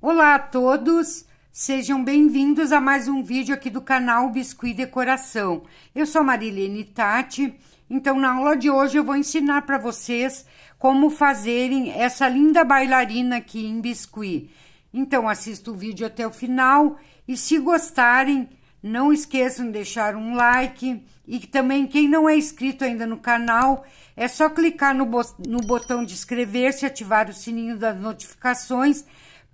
Olá a todos, sejam bem-vindos a mais um vídeo aqui do canal Biscuit Decoração. Eu sou Marilene Tati, então na aula de hoje eu vou ensinar para vocês como fazerem essa linda bailarina aqui em biscuit. Então assista o vídeo até o final e se gostarem, não esqueçam de deixar um like e também quem não é inscrito ainda no canal, é só clicar no, no botão de inscrever-se, ativar o sininho das notificações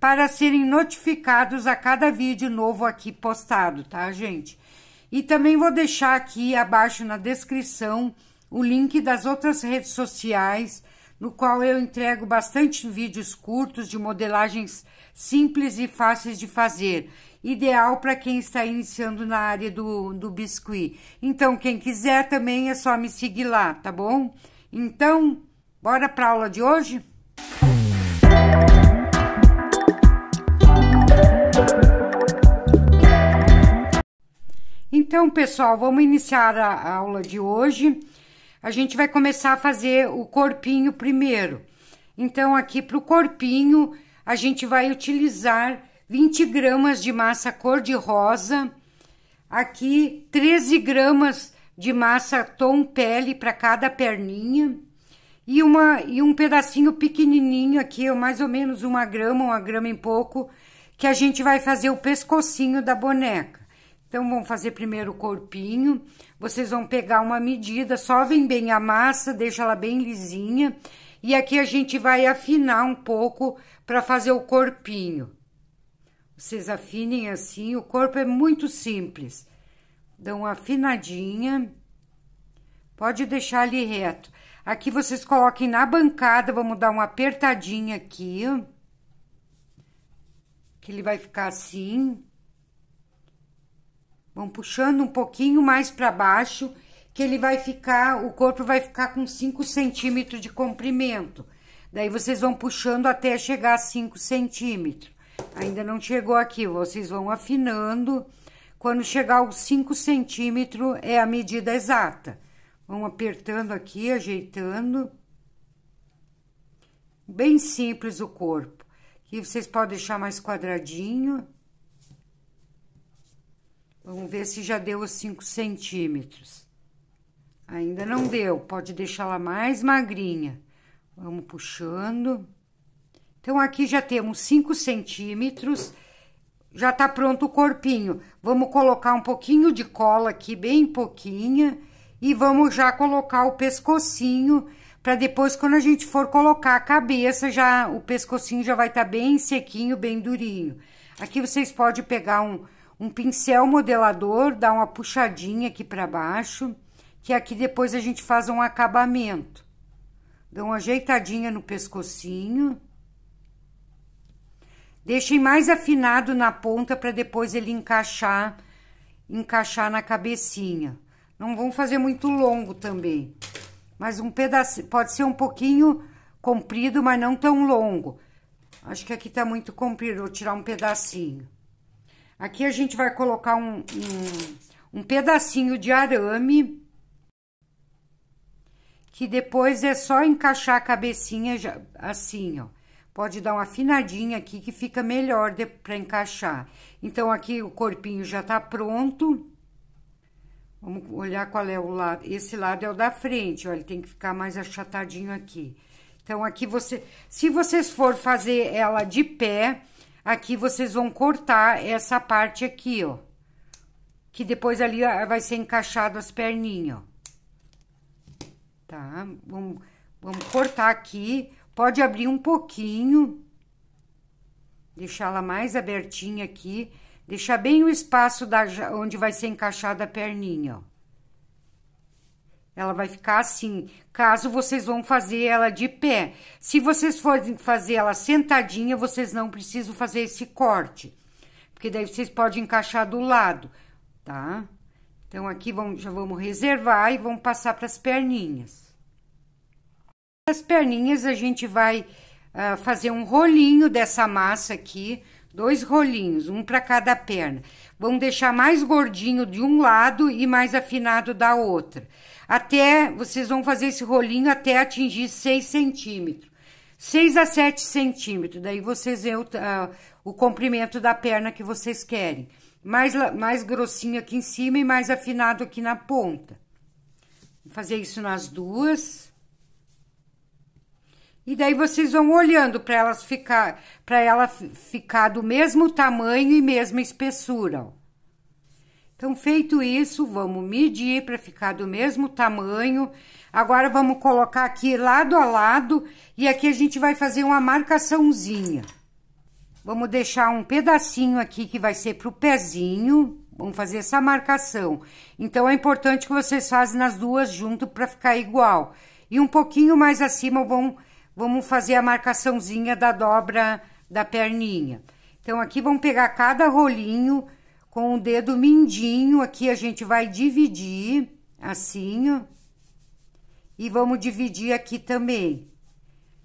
para serem notificados a cada vídeo novo aqui postado, tá, gente? E também vou deixar aqui abaixo na descrição o link das outras redes sociais, no qual eu entrego bastante vídeos curtos de modelagens simples e fáceis de fazer, ideal para quem está iniciando na área do, do biscuit. Então, quem quiser também é só me seguir lá, tá bom? Então, bora para aula de hoje? Então, pessoal, vamos iniciar a aula de hoje. A gente vai começar a fazer o corpinho primeiro. Então, aqui para o corpinho, a gente vai utilizar 20 gramas de massa cor-de-rosa. Aqui, 13 gramas de massa tom pele para cada perninha. E, uma, e um pedacinho pequenininho aqui, mais ou menos uma grama, uma grama e pouco, que a gente vai fazer o pescocinho da boneca. Então, vão fazer primeiro o corpinho. Vocês vão pegar uma medida, sovem bem a massa, deixa ela bem lisinha. E aqui a gente vai afinar um pouco para fazer o corpinho. Vocês afinem assim, o corpo é muito simples. Dão uma afinadinha. Pode deixar ali reto. Aqui vocês coloquem na bancada, vamos dar uma apertadinha aqui. Que ele vai ficar assim. Vão puxando um pouquinho mais para baixo, que ele vai ficar, o corpo vai ficar com 5 centímetros de comprimento. Daí vocês vão puxando até chegar a 5 centímetros. Ainda não chegou aqui, vocês vão afinando. Quando chegar aos 5 centímetros é a medida exata. Vão apertando aqui, ajeitando. Bem simples o corpo. Aqui vocês podem deixar mais quadradinho. Vamos ver se já deu os 5 centímetros. Ainda não deu, pode deixar ela mais magrinha. Vamos puxando. Então, aqui já temos 5 centímetros. Já tá pronto o corpinho. Vamos colocar um pouquinho de cola aqui, bem pouquinha. E vamos já colocar o pescocinho, para depois, quando a gente for colocar a cabeça, já o pescocinho já vai estar tá bem sequinho, bem durinho. Aqui vocês podem pegar um um pincel modelador dá uma puxadinha aqui para baixo, que aqui depois a gente faz um acabamento. Dá uma ajeitadinha no pescocinho. Deixem mais afinado na ponta para depois ele encaixar, encaixar na cabecinha. Não vão fazer muito longo também. Mas um pedaço, pode ser um pouquinho comprido, mas não tão longo. Acho que aqui tá muito comprido, vou tirar um pedacinho. Aqui a gente vai colocar um, um, um pedacinho de arame, que depois é só encaixar a cabecinha assim, ó. Pode dar uma afinadinha aqui que fica melhor para encaixar. Então, aqui o corpinho já tá pronto. Vamos olhar qual é o lado. Esse lado é o da frente, ó. Ele tem que ficar mais achatadinho aqui. Então, aqui você... Se vocês for fazer ela de pé Aqui vocês vão cortar essa parte aqui, ó. Que depois ali ah, vai ser encaixado as perninhas, ó. Tá? Vamos, vamos cortar aqui. Pode abrir um pouquinho. Deixar ela mais abertinha aqui. Deixar bem o espaço da, onde vai ser encaixada a perninha, ó. Ela vai ficar assim, caso vocês vão fazer ela de pé. Se vocês forem fazer ela sentadinha, vocês não precisam fazer esse corte. Porque daí vocês podem encaixar do lado, tá? Então, aqui vamos, já vamos reservar e vamos passar para as perninhas. As perninhas, a gente vai uh, fazer um rolinho dessa massa aqui, dois rolinhos, um para cada perna. Vamos deixar mais gordinho de um lado e mais afinado da outra. Até vocês vão fazer esse rolinho até atingir 6 centímetros. 6 a 7 centímetros. Daí vocês vê o, uh, o comprimento da perna que vocês querem. Mais, mais grossinho aqui em cima e mais afinado aqui na ponta. Vou fazer isso nas duas. E daí vocês vão olhando para elas ficar, para ela ficar do mesmo tamanho e mesma espessura, ó. Então, feito isso, vamos medir para ficar do mesmo tamanho. Agora, vamos colocar aqui lado a lado e aqui a gente vai fazer uma marcaçãozinha. Vamos deixar um pedacinho aqui que vai ser pro pezinho. Vamos fazer essa marcação. Então, é importante que vocês façam nas duas junto para ficar igual. E um pouquinho mais acima, vão, vamos fazer a marcaçãozinha da dobra da perninha. Então, aqui vamos pegar cada rolinho com o dedo mindinho aqui, a gente vai dividir assim, ó. E vamos dividir aqui também.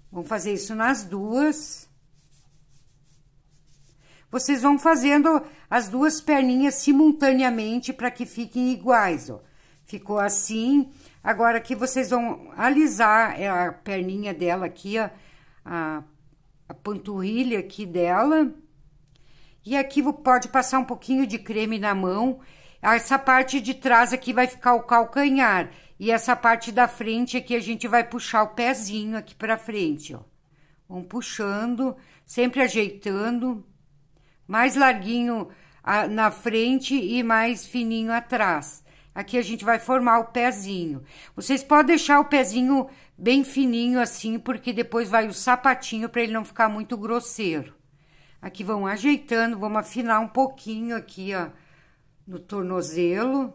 Vamos fazer isso nas duas. Vocês vão fazendo as duas perninhas simultaneamente para que fiquem iguais, ó. Ficou assim. Agora aqui vocês vão alisar é, a perninha dela aqui, ó, a, a panturrilha aqui dela. E aqui pode passar um pouquinho de creme na mão. Essa parte de trás aqui vai ficar o calcanhar. E essa parte da frente aqui a gente vai puxar o pezinho aqui para frente, ó. Vão puxando, sempre ajeitando. Mais larguinho na frente e mais fininho atrás. Aqui a gente vai formar o pezinho. Vocês podem deixar o pezinho bem fininho assim, porque depois vai o sapatinho para ele não ficar muito grosseiro. Aqui vamos ajeitando, vamos afinar um pouquinho aqui, ó, no tornozelo.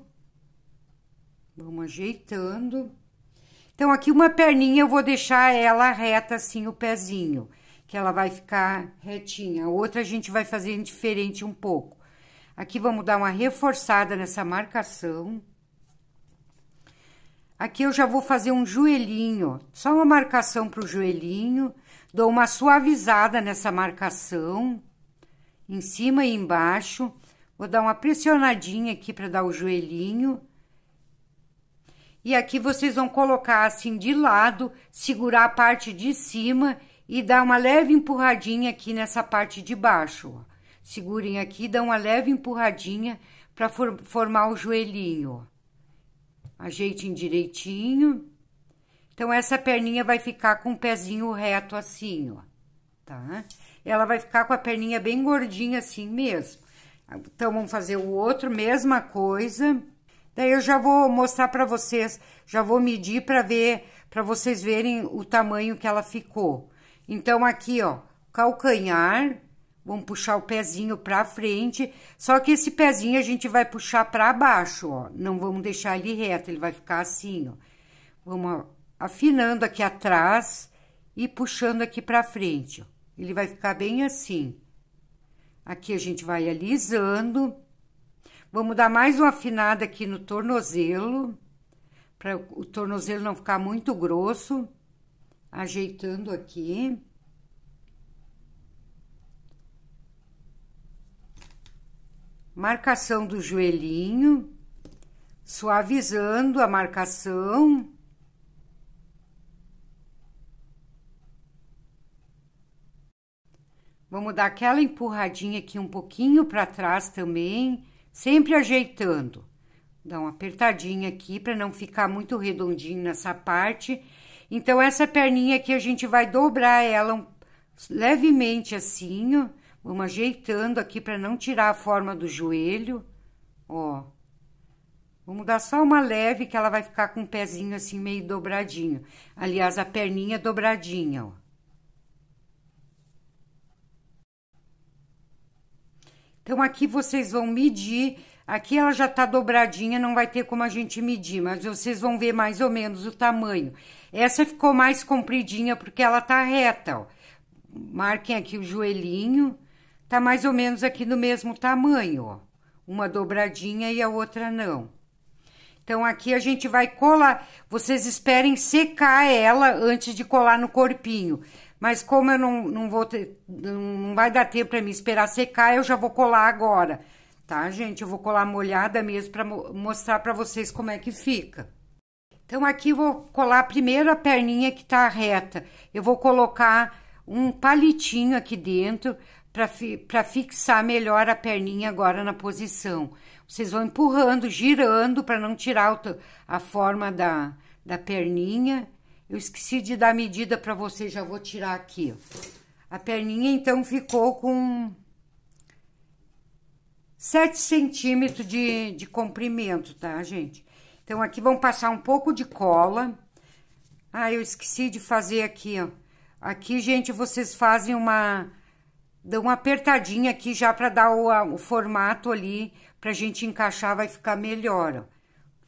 Vamos ajeitando. Então, aqui uma perninha eu vou deixar ela reta assim, o pezinho, que ela vai ficar retinha. A outra a gente vai fazer diferente um pouco. Aqui vamos dar uma reforçada nessa marcação. Aqui eu já vou fazer um joelhinho, só uma marcação pro joelhinho. joelhinho Dou uma suavizada nessa marcação, em cima e embaixo. Vou dar uma pressionadinha aqui para dar o joelhinho. E aqui vocês vão colocar assim de lado, segurar a parte de cima e dar uma leve empurradinha aqui nessa parte de baixo. Segurem aqui, dão uma leve empurradinha para formar o joelhinho. Ajeitem direitinho. Então, essa perninha vai ficar com o pezinho reto assim, ó, tá? Ela vai ficar com a perninha bem gordinha assim mesmo. Então, vamos fazer o outro, mesma coisa. Daí, eu já vou mostrar pra vocês, já vou medir pra ver, pra vocês verem o tamanho que ela ficou. Então, aqui, ó, calcanhar, vamos puxar o pezinho pra frente, só que esse pezinho a gente vai puxar pra baixo, ó. Não vamos deixar ele reto, ele vai ficar assim, ó. Vamos afinando aqui atrás e puxando aqui para frente. Ele vai ficar bem assim. Aqui a gente vai alisando. Vamos dar mais uma afinada aqui no tornozelo, para o tornozelo não ficar muito grosso. Ajeitando aqui. Marcação do joelhinho, suavizando a marcação. Vamos dar aquela empurradinha aqui um pouquinho para trás também, sempre ajeitando. Dá uma apertadinha aqui para não ficar muito redondinho nessa parte. Então, essa perninha aqui a gente vai dobrar ela um, levemente assim, ó. Vamos ajeitando aqui para não tirar a forma do joelho, ó. Vamos dar só uma leve que ela vai ficar com o pezinho assim meio dobradinho. Aliás, a perninha dobradinha, ó. Então aqui vocês vão medir, aqui ela já tá dobradinha, não vai ter como a gente medir, mas vocês vão ver mais ou menos o tamanho. Essa ficou mais compridinha porque ela tá reta, ó. Marquem aqui o joelhinho, tá mais ou menos aqui no mesmo tamanho, ó. Uma dobradinha e a outra não. Então, aqui a gente vai colar. Vocês esperem secar ela antes de colar no corpinho. Mas como eu não, não vou ter, não vai dar tempo para me esperar secar, eu já vou colar agora, tá, gente? Eu vou colar molhada mesmo para mostrar para vocês como é que fica. Então, aqui vou colar a primeira perninha que tá reta. Eu vou colocar um palitinho aqui dentro para fi, fixar melhor a perninha agora na posição. Vocês vão empurrando, girando para não tirar a forma da, da perninha eu esqueci de dar medida para você, já vou tirar aqui. A perninha, então, ficou com 7 centímetros de, de comprimento, tá, gente? Então, aqui vão passar um pouco de cola. Ah, eu esqueci de fazer aqui, ó. Aqui, gente, vocês fazem uma... Dão uma apertadinha aqui já para dar o, o formato ali, pra gente encaixar, vai ficar melhor, ó.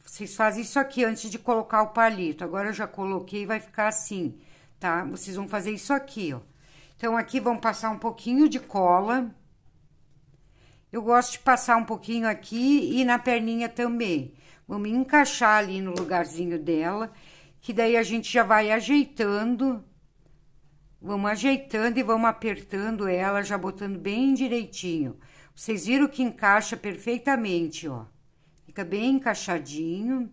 Vocês fazem isso aqui antes de colocar o palito. Agora eu já coloquei, vai ficar assim, tá? Vocês vão fazer isso aqui, ó. Então, aqui vão passar um pouquinho de cola. Eu gosto de passar um pouquinho aqui e na perninha também. Vamos encaixar ali no lugarzinho dela, que daí a gente já vai ajeitando. Vamos ajeitando e vamos apertando ela, já botando bem direitinho. Vocês viram que encaixa perfeitamente, ó. Fica bem encaixadinho.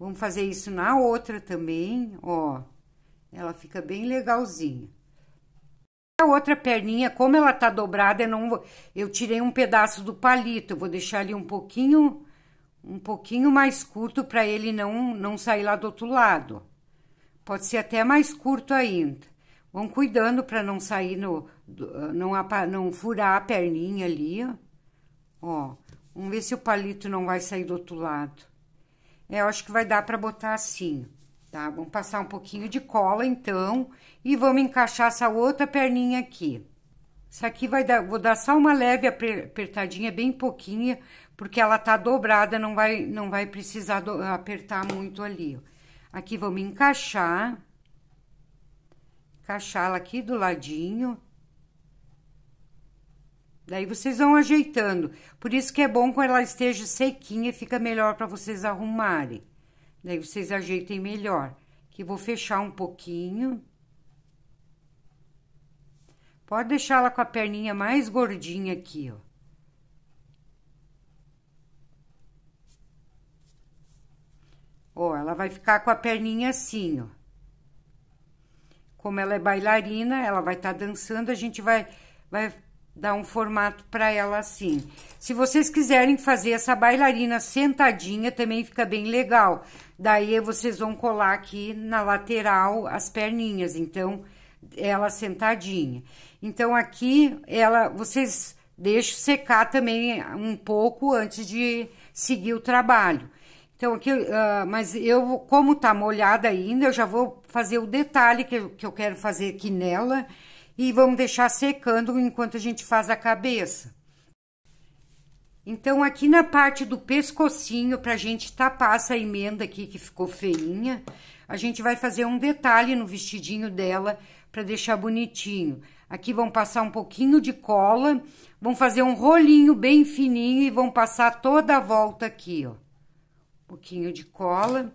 Vamos fazer isso na outra também, ó. Ela fica bem legalzinha. A outra perninha, como ela tá dobrada, eu não vou... eu tirei um pedaço do palito, eu vou deixar ele um pouquinho um pouquinho mais curto para ele não não sair lá do outro lado. Pode ser até mais curto ainda. Vão cuidando para não sair no não não furar a perninha ali, ó. Ó, vamos ver se o palito não vai sair do outro lado. É, eu acho que vai dar pra botar assim, tá? Vamos passar um pouquinho de cola, então, e vamos encaixar essa outra perninha aqui. Isso aqui vai dar, vou dar só uma leve apertadinha, bem pouquinha, porque ela tá dobrada, não vai, não vai precisar do, apertar muito ali, ó. Aqui vamos encaixar, encaixá-la aqui do ladinho. Daí vocês vão ajeitando. Por isso que é bom quando ela esteja sequinha, fica melhor para vocês arrumarem. Daí vocês ajeitem melhor. Que vou fechar um pouquinho. Pode deixar ela com a perninha mais gordinha aqui, ó. Ó, ela vai ficar com a perninha assim, ó. Como ela é bailarina, ela vai estar tá dançando, a gente vai, vai dar um formato para ela assim. Se vocês quiserem fazer essa bailarina sentadinha, também fica bem legal. Daí vocês vão colar aqui na lateral as perninhas, então ela sentadinha. Então aqui ela vocês deixam secar também um pouco antes de seguir o trabalho. Então, aqui, uh, mas eu, como tá molhada ainda, eu já vou fazer o detalhe que eu, que eu quero fazer aqui nela, e vamos deixar secando enquanto a gente faz a cabeça. Então, aqui na parte do pescocinho, pra gente tapar essa emenda aqui que ficou feinha, a gente vai fazer um detalhe no vestidinho dela pra deixar bonitinho. Aqui vão passar um pouquinho de cola, vão fazer um rolinho bem fininho e vão passar toda a volta aqui, ó. Um pouquinho de cola.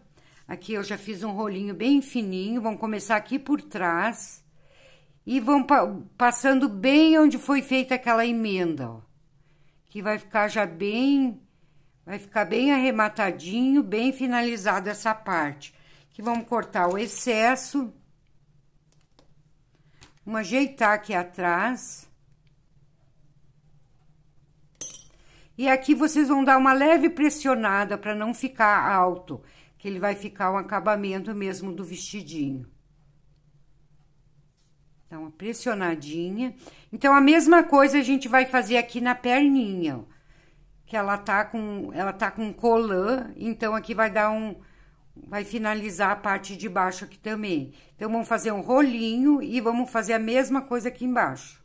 Aqui eu já fiz um rolinho bem fininho, vão começar aqui por trás e vão pa passando bem onde foi feita aquela emenda, ó. Que vai ficar já bem, vai ficar bem arrematadinho, bem finalizado essa parte. Que vamos cortar o excesso. Vamos ajeitar aqui atrás. E aqui vocês vão dar uma leve pressionada para não ficar alto, que ele vai ficar um acabamento mesmo do vestidinho. Dá então, uma pressionadinha. Então, a mesma coisa a gente vai fazer aqui na perninha, ó. Que ela tá com, ela tá com colã, então aqui vai dar um, vai finalizar a parte de baixo aqui também. Então, vamos fazer um rolinho e vamos fazer a mesma coisa aqui embaixo.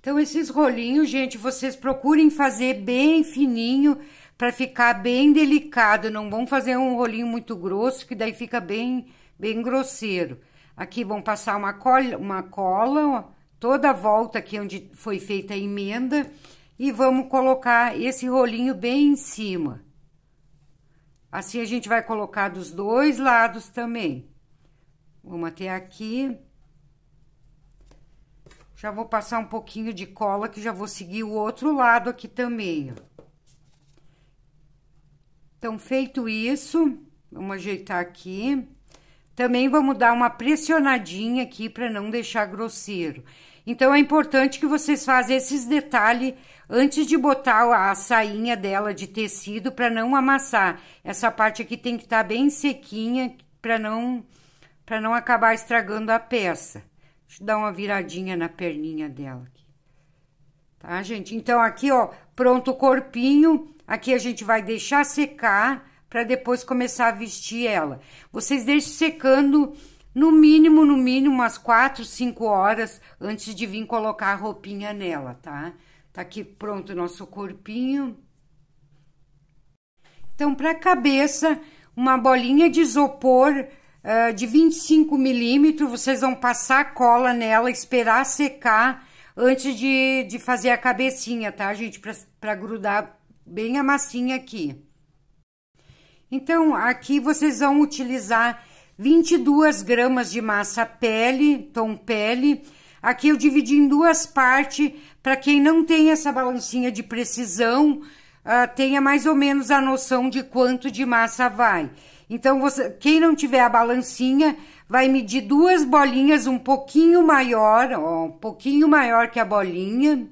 Então, esses rolinhos, gente, vocês procurem fazer bem fininho para ficar bem delicado. Não vão fazer um rolinho muito grosso, que daí fica bem, bem grosseiro. Aqui vão passar uma cola, uma cola toda a volta aqui onde foi feita a emenda e vamos colocar esse rolinho bem em cima. Assim a gente vai colocar dos dois lados também. Vamos até aqui. Já vou passar um pouquinho de cola que já vou seguir o outro lado aqui também, ó. Então, feito isso, vamos ajeitar aqui. Também vamos dar uma pressionadinha aqui para não deixar grosseiro. Então é importante que vocês façam esses detalhes antes de botar a sainha dela de tecido para não amassar. Essa parte aqui tem que estar tá bem sequinha para não para não acabar estragando a peça. Deixa eu dar uma viradinha na perninha dela aqui. Tá, gente? Então aqui, ó, pronto o corpinho. Aqui a gente vai deixar secar para depois começar a vestir ela. Vocês deixam secando no mínimo, no mínimo umas 4, 5 horas antes de vir colocar a roupinha nela, tá? Tá aqui pronto o nosso corpinho. Então, para a cabeça, uma bolinha de isopor uh, de 25 milímetros, vocês vão passar cola nela, esperar secar antes de, de fazer a cabecinha, tá, gente? Para grudar bem a massinha aqui. Então, aqui vocês vão utilizar 22 gramas de massa pele, tom pele. Aqui eu dividi em duas partes, para quem não tem essa balancinha de precisão, uh, tenha mais ou menos a noção de quanto de massa vai. Então, você, quem não tiver a balancinha, vai medir duas bolinhas um pouquinho maior, ó, um pouquinho maior que a bolinha,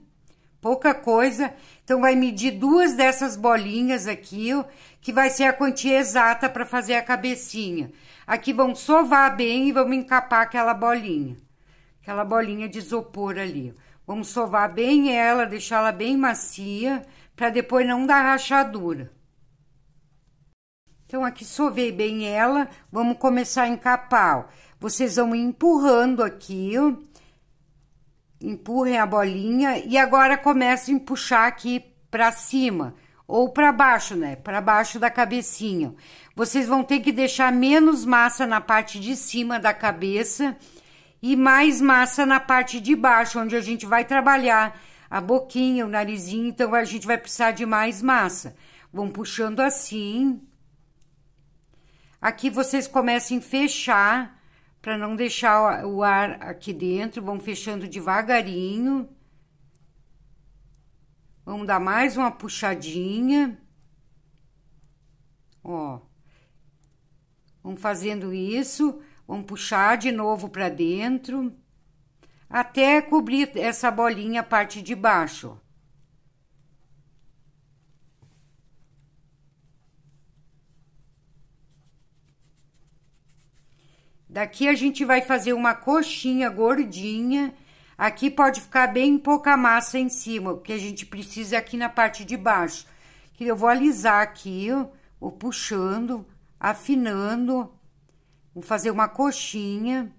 pouca coisa. Então, vai medir duas dessas bolinhas aqui, ó, que vai ser a quantia exata para fazer a cabecinha. Aqui vamos sovar bem e vamos encapar aquela bolinha, aquela bolinha de isopor ali. Vamos sovar bem ela, deixá-la bem macia, para depois não dar rachadura. Então, aqui sovei bem ela, vamos começar a encapar, Vocês vão empurrando aqui, ó. Empurrem a bolinha e agora começam a puxar aqui para cima, ou para baixo, né? Para baixo da cabecinha. Vocês vão ter que deixar menos massa na parte de cima da cabeça e mais massa na parte de baixo, onde a gente vai trabalhar a boquinha, o narizinho, então a gente vai precisar de mais massa. Vão puxando assim. Aqui vocês comecem a fechar para não deixar o ar aqui dentro, vão fechando devagarinho. Vamos dar mais uma puxadinha. Ó. Vamos fazendo isso, vamos puxar de novo para dentro até cobrir essa bolinha a parte de baixo. Daqui a gente vai fazer uma coxinha gordinha Aqui pode ficar bem pouca massa em cima, o que a gente precisa aqui na parte de baixo. Que eu vou alisar aqui, vou puxando, afinando, vou fazer uma coxinha.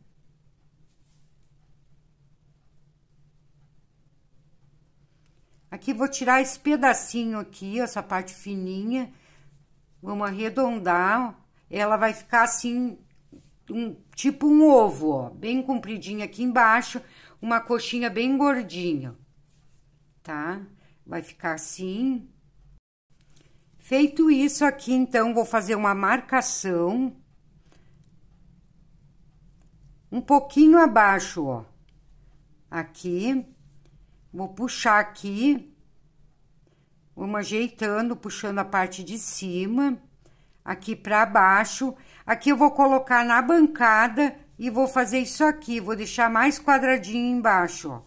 Aqui vou tirar esse pedacinho aqui, essa parte fininha, vamos arredondar, ela vai ficar assim, um, tipo um ovo, ó, bem compridinha aqui embaixo, uma coxinha bem gordinha, tá? Vai ficar assim. Feito isso aqui, então, vou fazer uma marcação um pouquinho abaixo, ó. Aqui, vou puxar aqui, vamos ajeitando, puxando a parte de cima, aqui para baixo. Aqui eu vou colocar na bancada e vou fazer isso aqui, vou deixar mais quadradinho embaixo, ó.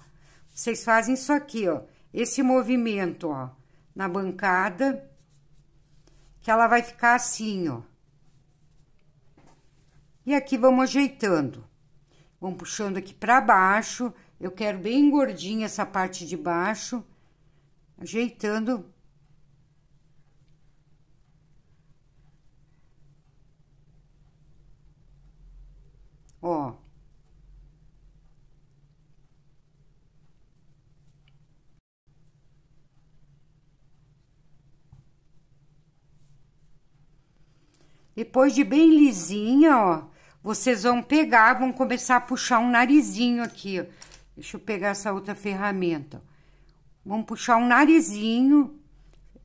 Vocês fazem isso aqui, ó, esse movimento, ó, na bancada, que ela vai ficar assim, ó. E aqui vamos ajeitando. Vamos puxando aqui pra baixo, eu quero bem gordinha essa parte de baixo, ajeitando Ó. Depois de bem lisinha, ó, vocês vão pegar, vão começar a puxar um narizinho aqui, ó. Deixa eu pegar essa outra ferramenta. vão puxar um narizinho.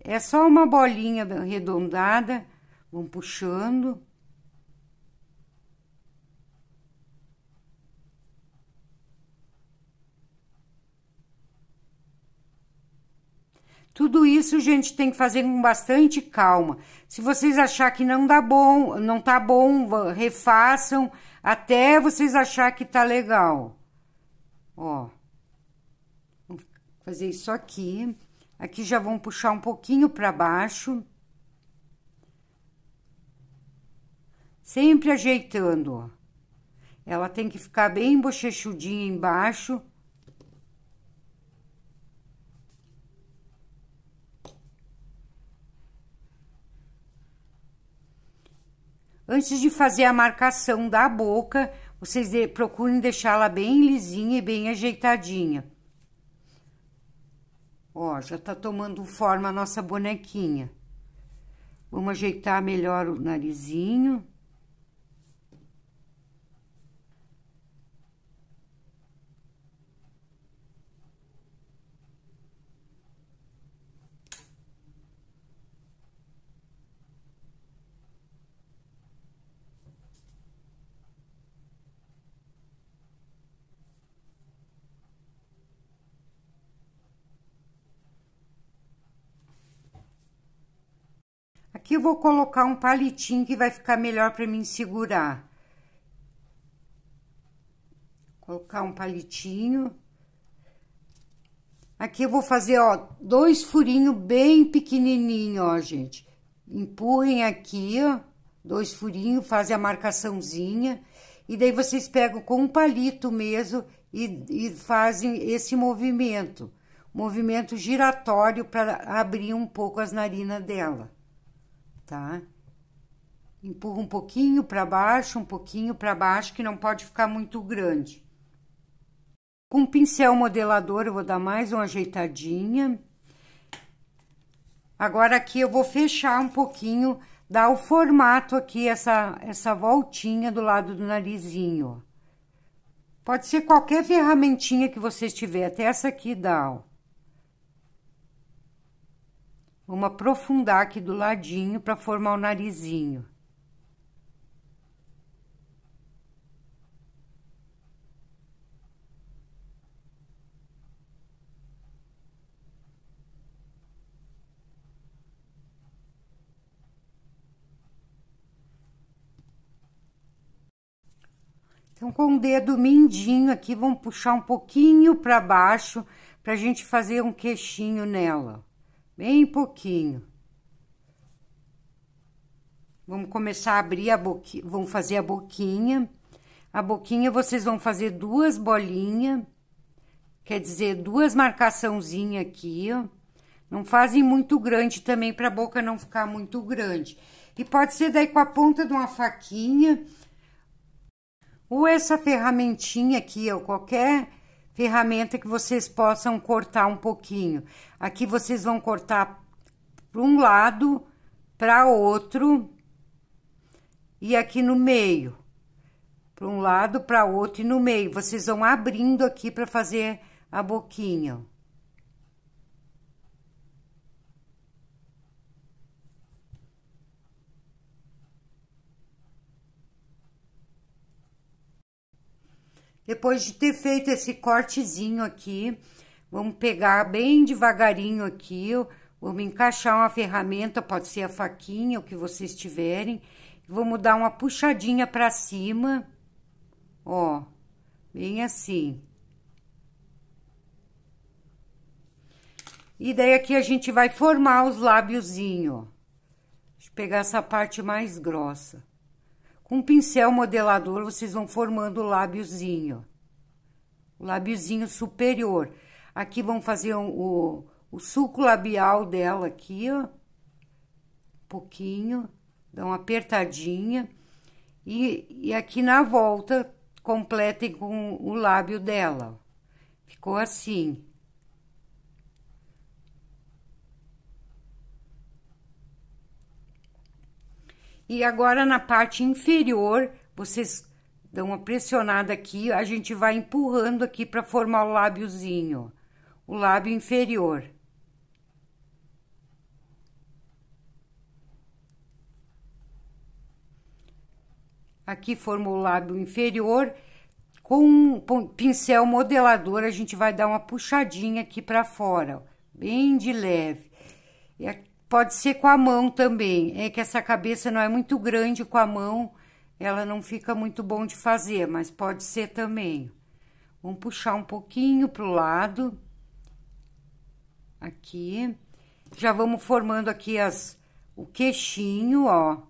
É só uma bolinha arredondada. Vão puxando. Tudo isso, gente, tem que fazer com bastante calma. Se vocês achar que não dá bom, não tá bom, refaçam até vocês achar que tá legal. Ó. Vou fazer isso aqui. Aqui já vão puxar um pouquinho para baixo. Sempre ajeitando, ó. Ela tem que ficar bem bochechudinha embaixo Antes de fazer a marcação da boca, vocês de, procurem deixá-la bem lisinha e bem ajeitadinha. Ó, já tá tomando forma a nossa bonequinha. Vamos ajeitar melhor o narizinho. Aqui eu vou colocar um palitinho que vai ficar melhor para mim segurar. Colocar um palitinho. Aqui eu vou fazer, ó, dois furinhos bem pequenininho, ó, gente. Empurrem aqui, ó, dois furinhos, fazem a marcaçãozinha. E daí vocês pegam com um palito mesmo e, e fazem esse movimento. Movimento giratório para abrir um pouco as narinas dela tá? Empurra um pouquinho para baixo, um pouquinho para baixo, que não pode ficar muito grande. Com o pincel modelador, eu vou dar mais uma ajeitadinha. Agora aqui eu vou fechar um pouquinho, dar o formato aqui, essa, essa voltinha do lado do narizinho, ó. Pode ser qualquer ferramentinha que vocês tiver, até essa aqui dá, ó. Vamos aprofundar aqui do ladinho para formar o narizinho. Então, com o dedo mindinho aqui, vamos puxar um pouquinho para baixo para a gente fazer um queixinho nela bem pouquinho. Vamos começar a abrir a boquinha, vamos fazer a boquinha. A boquinha vocês vão fazer duas bolinhas, quer dizer, duas marcaçãozinhas aqui, ó. Não fazem muito grande também para a boca não ficar muito grande. E pode ser daí com a ponta de uma faquinha ou essa ferramentinha aqui, ou qualquer ferramenta que vocês possam cortar um pouquinho. Aqui vocês vão cortar para um lado, para outro e aqui no meio. Para um lado, para outro e no meio. Vocês vão abrindo aqui para fazer a boquinha, Depois de ter feito esse cortezinho aqui, vamos pegar bem devagarinho aqui, vamos encaixar uma ferramenta, pode ser a faquinha, o que vocês tiverem. Vamos dar uma puxadinha para cima, ó, bem assim. E daí aqui a gente vai formar os lábiozinho, ó. Deixa eu pegar essa parte mais grossa. Com um pincel modelador, vocês vão formando o lábiozinho. O lábiozinho superior. Aqui vão fazer um, o, o sulco labial dela aqui, ó. Um pouquinho. Dá uma apertadinha. E, e aqui na volta, completem com o lábio dela. Ficou assim. E agora na parte inferior, vocês dão uma pressionada aqui, a gente vai empurrando aqui para formar o lábiozinho, o lábio inferior. Aqui formou o lábio inferior. Com um pincel modelador, a gente vai dar uma puxadinha aqui para fora, bem de leve. E aqui Pode ser com a mão também. É que essa cabeça não é muito grande com a mão, ela não fica muito bom de fazer, mas pode ser também. Vamos puxar um pouquinho para o lado. Aqui. Já vamos formando aqui as, o queixinho, ó.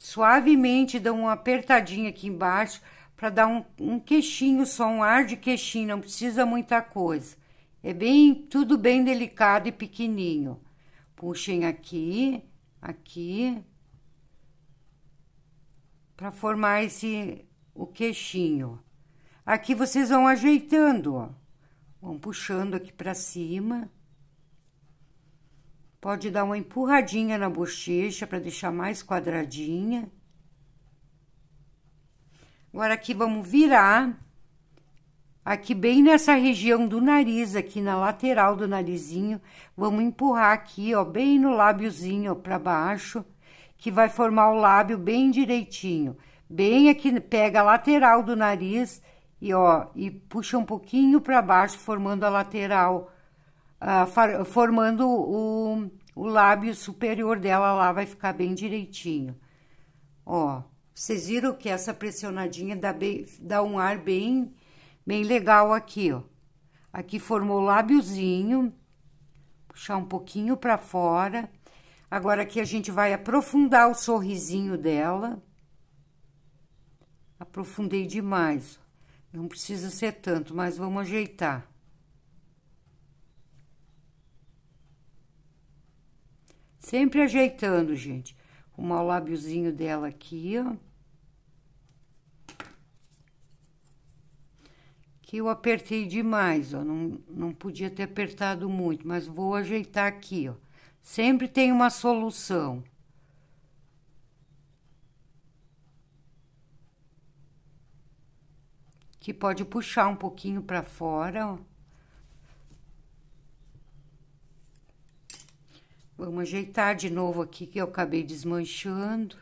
Suavemente, dá uma apertadinha aqui embaixo para dar um, um queixinho, só um ar de queixinho, não precisa muita coisa. É bem, tudo bem delicado e pequenininho. Puxem aqui, aqui, para formar esse o queixinho. Aqui vocês vão ajeitando, ó. Vão puxando aqui para cima. Pode dar uma empurradinha na bochecha para deixar mais quadradinha. Agora aqui vamos virar Aqui bem nessa região do nariz, aqui na lateral do narizinho, vamos empurrar aqui, ó, bem no lábiozinho, ó, para baixo, que vai formar o lábio bem direitinho. Bem aqui, pega a lateral do nariz e ó, e puxa um pouquinho para baixo, formando a lateral, ah, formando o, o lábio superior dela lá, vai ficar bem direitinho. Ó, vocês viram que essa pressionadinha dá, bem, dá um ar bem bem legal aqui, ó. Aqui formou lábiozinho, puxar um pouquinho para fora. Agora aqui a gente vai aprofundar o sorrisinho dela. Aprofundei demais. Não precisa ser tanto, mas vamos ajeitar. Sempre ajeitando, gente. Arrumar o lábiozinho dela aqui, ó. que eu apertei demais, ó, não, não podia ter apertado muito, mas vou ajeitar aqui, ó. Sempre tem uma solução. Que pode puxar um pouquinho para fora, ó. Vamos ajeitar de novo aqui que eu acabei desmanchando.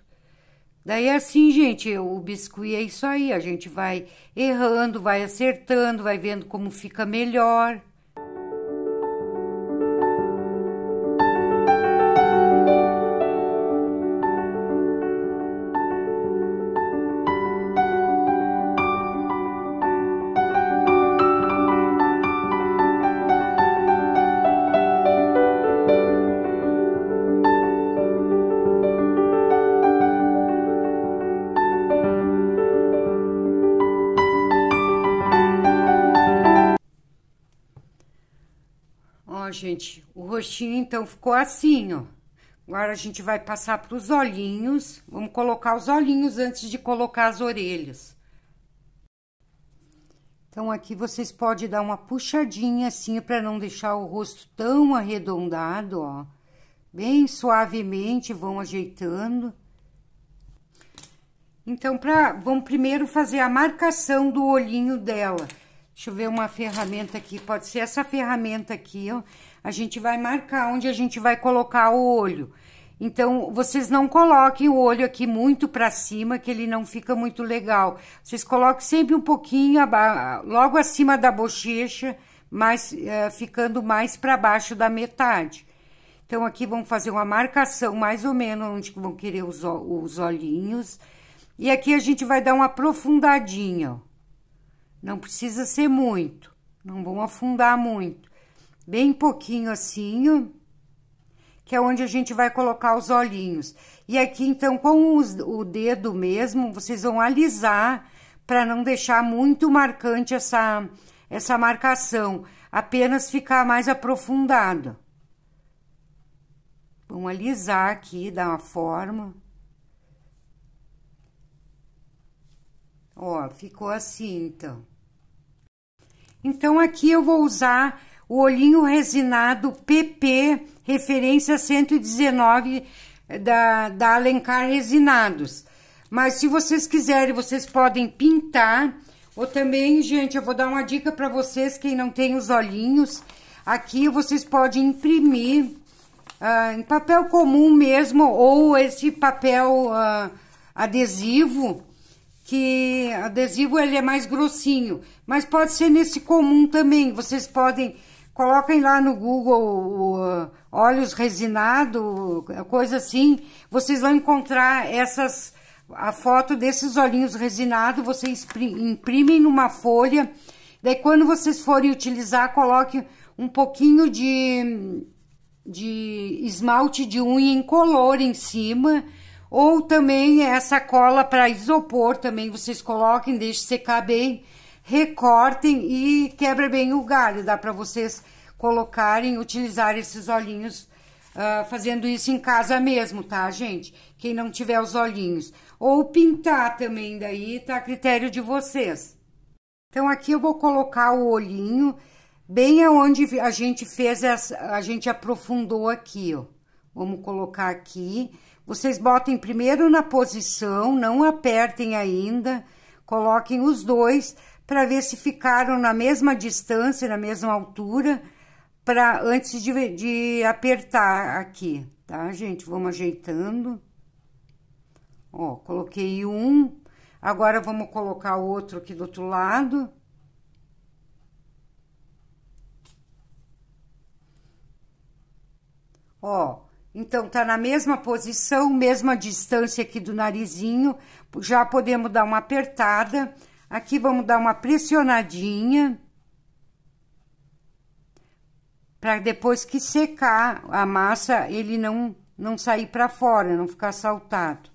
Daí assim, gente, o biscuit é isso aí, a gente vai errando, vai acertando, vai vendo como fica melhor. coxinha, então, ficou assim, ó. Agora a gente vai passar para os olhinhos. Vamos colocar os olhinhos antes de colocar as orelhas. Então, aqui vocês podem dar uma puxadinha assim para não deixar o rosto tão arredondado, ó. Bem suavemente vão ajeitando. Então, pra, vamos primeiro fazer a marcação do olhinho dela. Deixa eu ver uma ferramenta aqui, pode ser essa ferramenta aqui, ó a gente vai marcar onde a gente vai colocar o olho. Então, vocês não coloquem o olho aqui muito para cima, que ele não fica muito legal. Vocês coloquem sempre um pouquinho logo acima da bochecha, mas uh, ficando mais para baixo da metade. Então, aqui vão fazer uma marcação mais ou menos onde vão querer os, os olhinhos. E aqui a gente vai dar uma aprofundadinha. Não precisa ser muito, não vão afundar muito bem pouquinho assim, que é onde a gente vai colocar os olhinhos. E aqui, então, com os, o dedo mesmo, vocês vão alisar para não deixar muito marcante essa, essa marcação, apenas ficar mais aprofundado. Vamos alisar aqui, dar uma forma. Ó, ficou assim, então. Então, aqui eu vou usar o olhinho resinado PP, referência 119 da, da Alencar Resinados. Mas se vocês quiserem, vocês podem pintar. Ou também, gente, eu vou dar uma dica para vocês, quem não tem os olhinhos. Aqui vocês podem imprimir ah, em papel comum mesmo, ou esse papel ah, adesivo, que adesivo ele é mais grossinho. Mas pode ser nesse comum também, vocês podem Coloquem lá no Google óleos resinado, coisa assim. Vocês vão encontrar essas a foto desses olhinhos resinado, vocês imprimem numa folha. Daí quando vocês forem utilizar, coloque um pouquinho de de esmalte de unha incolor em cima, ou também essa cola para isopor também vocês coloquem, deixe secar bem recortem e quebrem bem o galho. Dá para vocês colocarem, utilizar esses olhinhos uh, fazendo isso em casa mesmo, tá, gente? Quem não tiver os olhinhos. Ou pintar também daí, tá a critério de vocês. Então, aqui eu vou colocar o olhinho bem aonde a gente fez, essa, a gente aprofundou aqui, ó. Vamos colocar aqui. Vocês botem primeiro na posição, não apertem ainda, coloquem os dois para ver se ficaram na mesma distância, na mesma altura, para antes de, de apertar aqui, tá, gente? Vamos ajeitando. Ó, coloquei um. Agora, vamos colocar o outro aqui do outro lado. Ó, então, tá na mesma posição, mesma distância aqui do narizinho. Já podemos dar uma apertada Aqui vamos dar uma pressionadinha. Para depois que secar a massa, ele não, não sair para fora, não ficar saltado.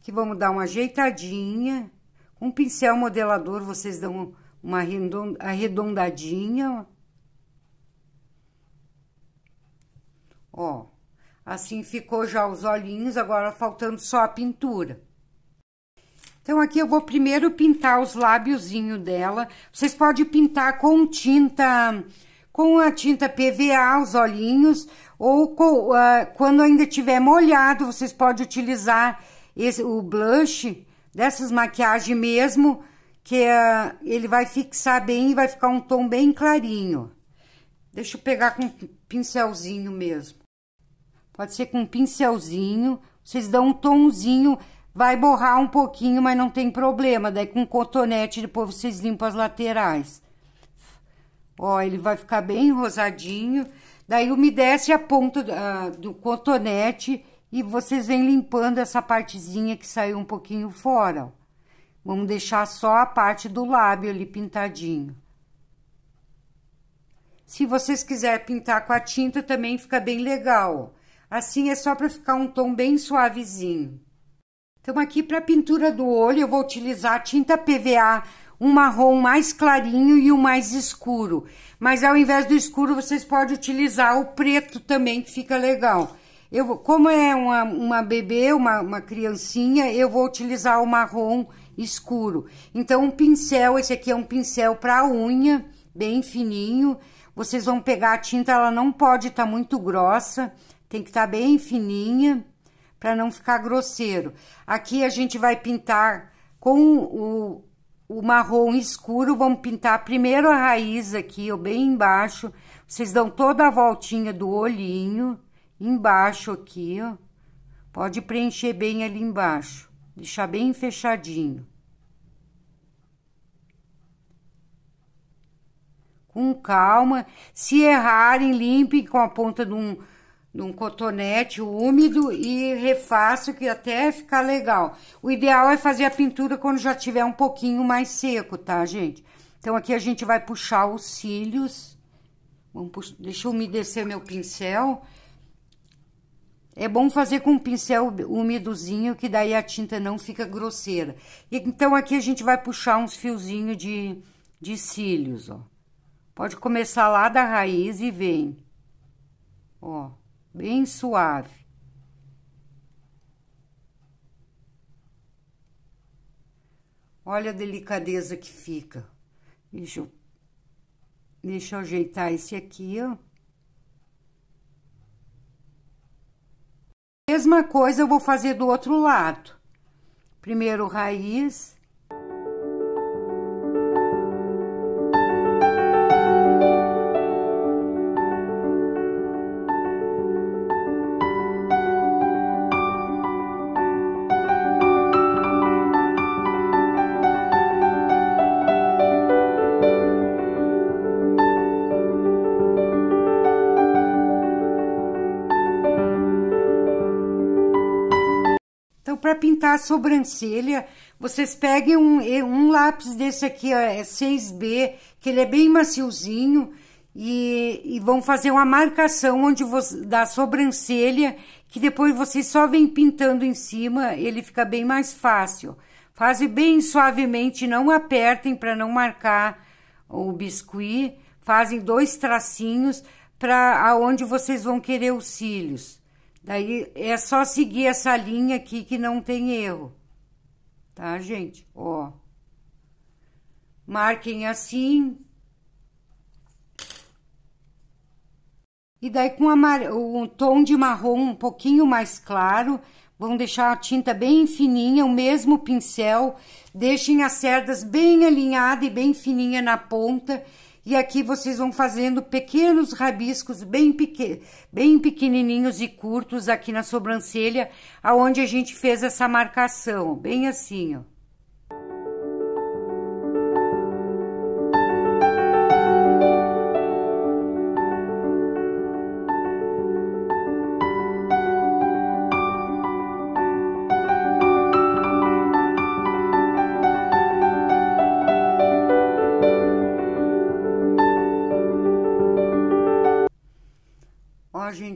Aqui vamos dar uma ajeitadinha. Com um pincel modelador, vocês dão uma arredondadinha. Ó, assim ficou já os olhinhos, agora faltando só a pintura. Então, aqui eu vou primeiro pintar os lábiozinhos dela. Vocês podem pintar com tinta, com a tinta PVA, os olhinhos, ou com, uh, ah, quando ainda tiver molhado, vocês podem utilizar esse, o blush dessas maquiagens mesmo, que uh, ele vai fixar bem e vai ficar um tom bem clarinho. Deixa eu pegar com pincelzinho mesmo. Pode ser com pincelzinho, vocês dão um tomzinho Vai borrar um pouquinho, mas não tem problema. Daí com cotonete depois vocês limpam as laterais. Ó, ele vai ficar bem rosadinho. Daí umedece a ponta uh, do cotonete e vocês vêm limpando essa partezinha que saiu um pouquinho fora. Vamos deixar só a parte do lábio ali pintadinho. Se vocês quiserem pintar com a tinta, também fica bem legal. Assim é só para ficar um tom bem suavezinho. Então, aqui para a pintura do olho, eu vou utilizar a tinta PVA, um marrom mais clarinho e o um mais escuro. Mas ao invés do escuro, vocês podem utilizar o preto também, que fica legal. Eu, como é uma, uma bebê, uma, uma criancinha, eu vou utilizar o marrom escuro. Então, um pincel, esse aqui é um pincel para unha, bem fininho. Vocês vão pegar a tinta, ela não pode estar tá muito grossa, tem que estar tá bem fininha para não ficar grosseiro. Aqui a gente vai pintar com o, o marrom escuro, vamos pintar primeiro a raiz aqui, ó, bem embaixo. Vocês dão toda a voltinha do olhinho, embaixo aqui, ó. Pode preencher bem ali embaixo, deixar bem fechadinho. Com calma, se errarem, limpem com a ponta de um num cotonete úmido e refaço que até ficar legal. O ideal é fazer a pintura quando já tiver um pouquinho mais seco, tá, gente? Então, aqui a gente vai puxar os cílios. Vamos pux... Deixa eu umedecer meu pincel. É bom fazer com um pincel úmidozinho, que daí a tinta não fica grosseira. Então, aqui a gente vai puxar uns fiozinhos de, de cílios, ó. Pode começar lá da raiz e vem. Ó bem suave. Olha a delicadeza que fica. Deixa eu, deixa eu ajeitar esse aqui, ó. Mesma coisa eu vou fazer do outro lado. Primeiro raiz. para pintar a sobrancelha, vocês peguem um, um lápis desse aqui, é 6B, que ele é bem maciozinho, e, e vão fazer uma marcação onde você, da sobrancelha, que depois vocês só vem pintando em cima, ele fica bem mais fácil. Fazem bem suavemente, não apertem para não marcar o biscuit. Fazem dois tracinhos para aonde vocês vão querer os cílios. Daí é só seguir essa linha aqui que não tem erro. Tá, gente? Ó. Marquem assim. E daí com o tom de marrom um pouquinho mais claro, vão deixar a tinta bem fininha, o mesmo pincel. Deixem as cerdas bem alinhada e bem fininha na ponta e aqui vocês vão fazendo pequenos rabiscos bem, bem pequenininhos e curtos aqui na sobrancelha, aonde a gente fez essa marcação, bem assim, ó.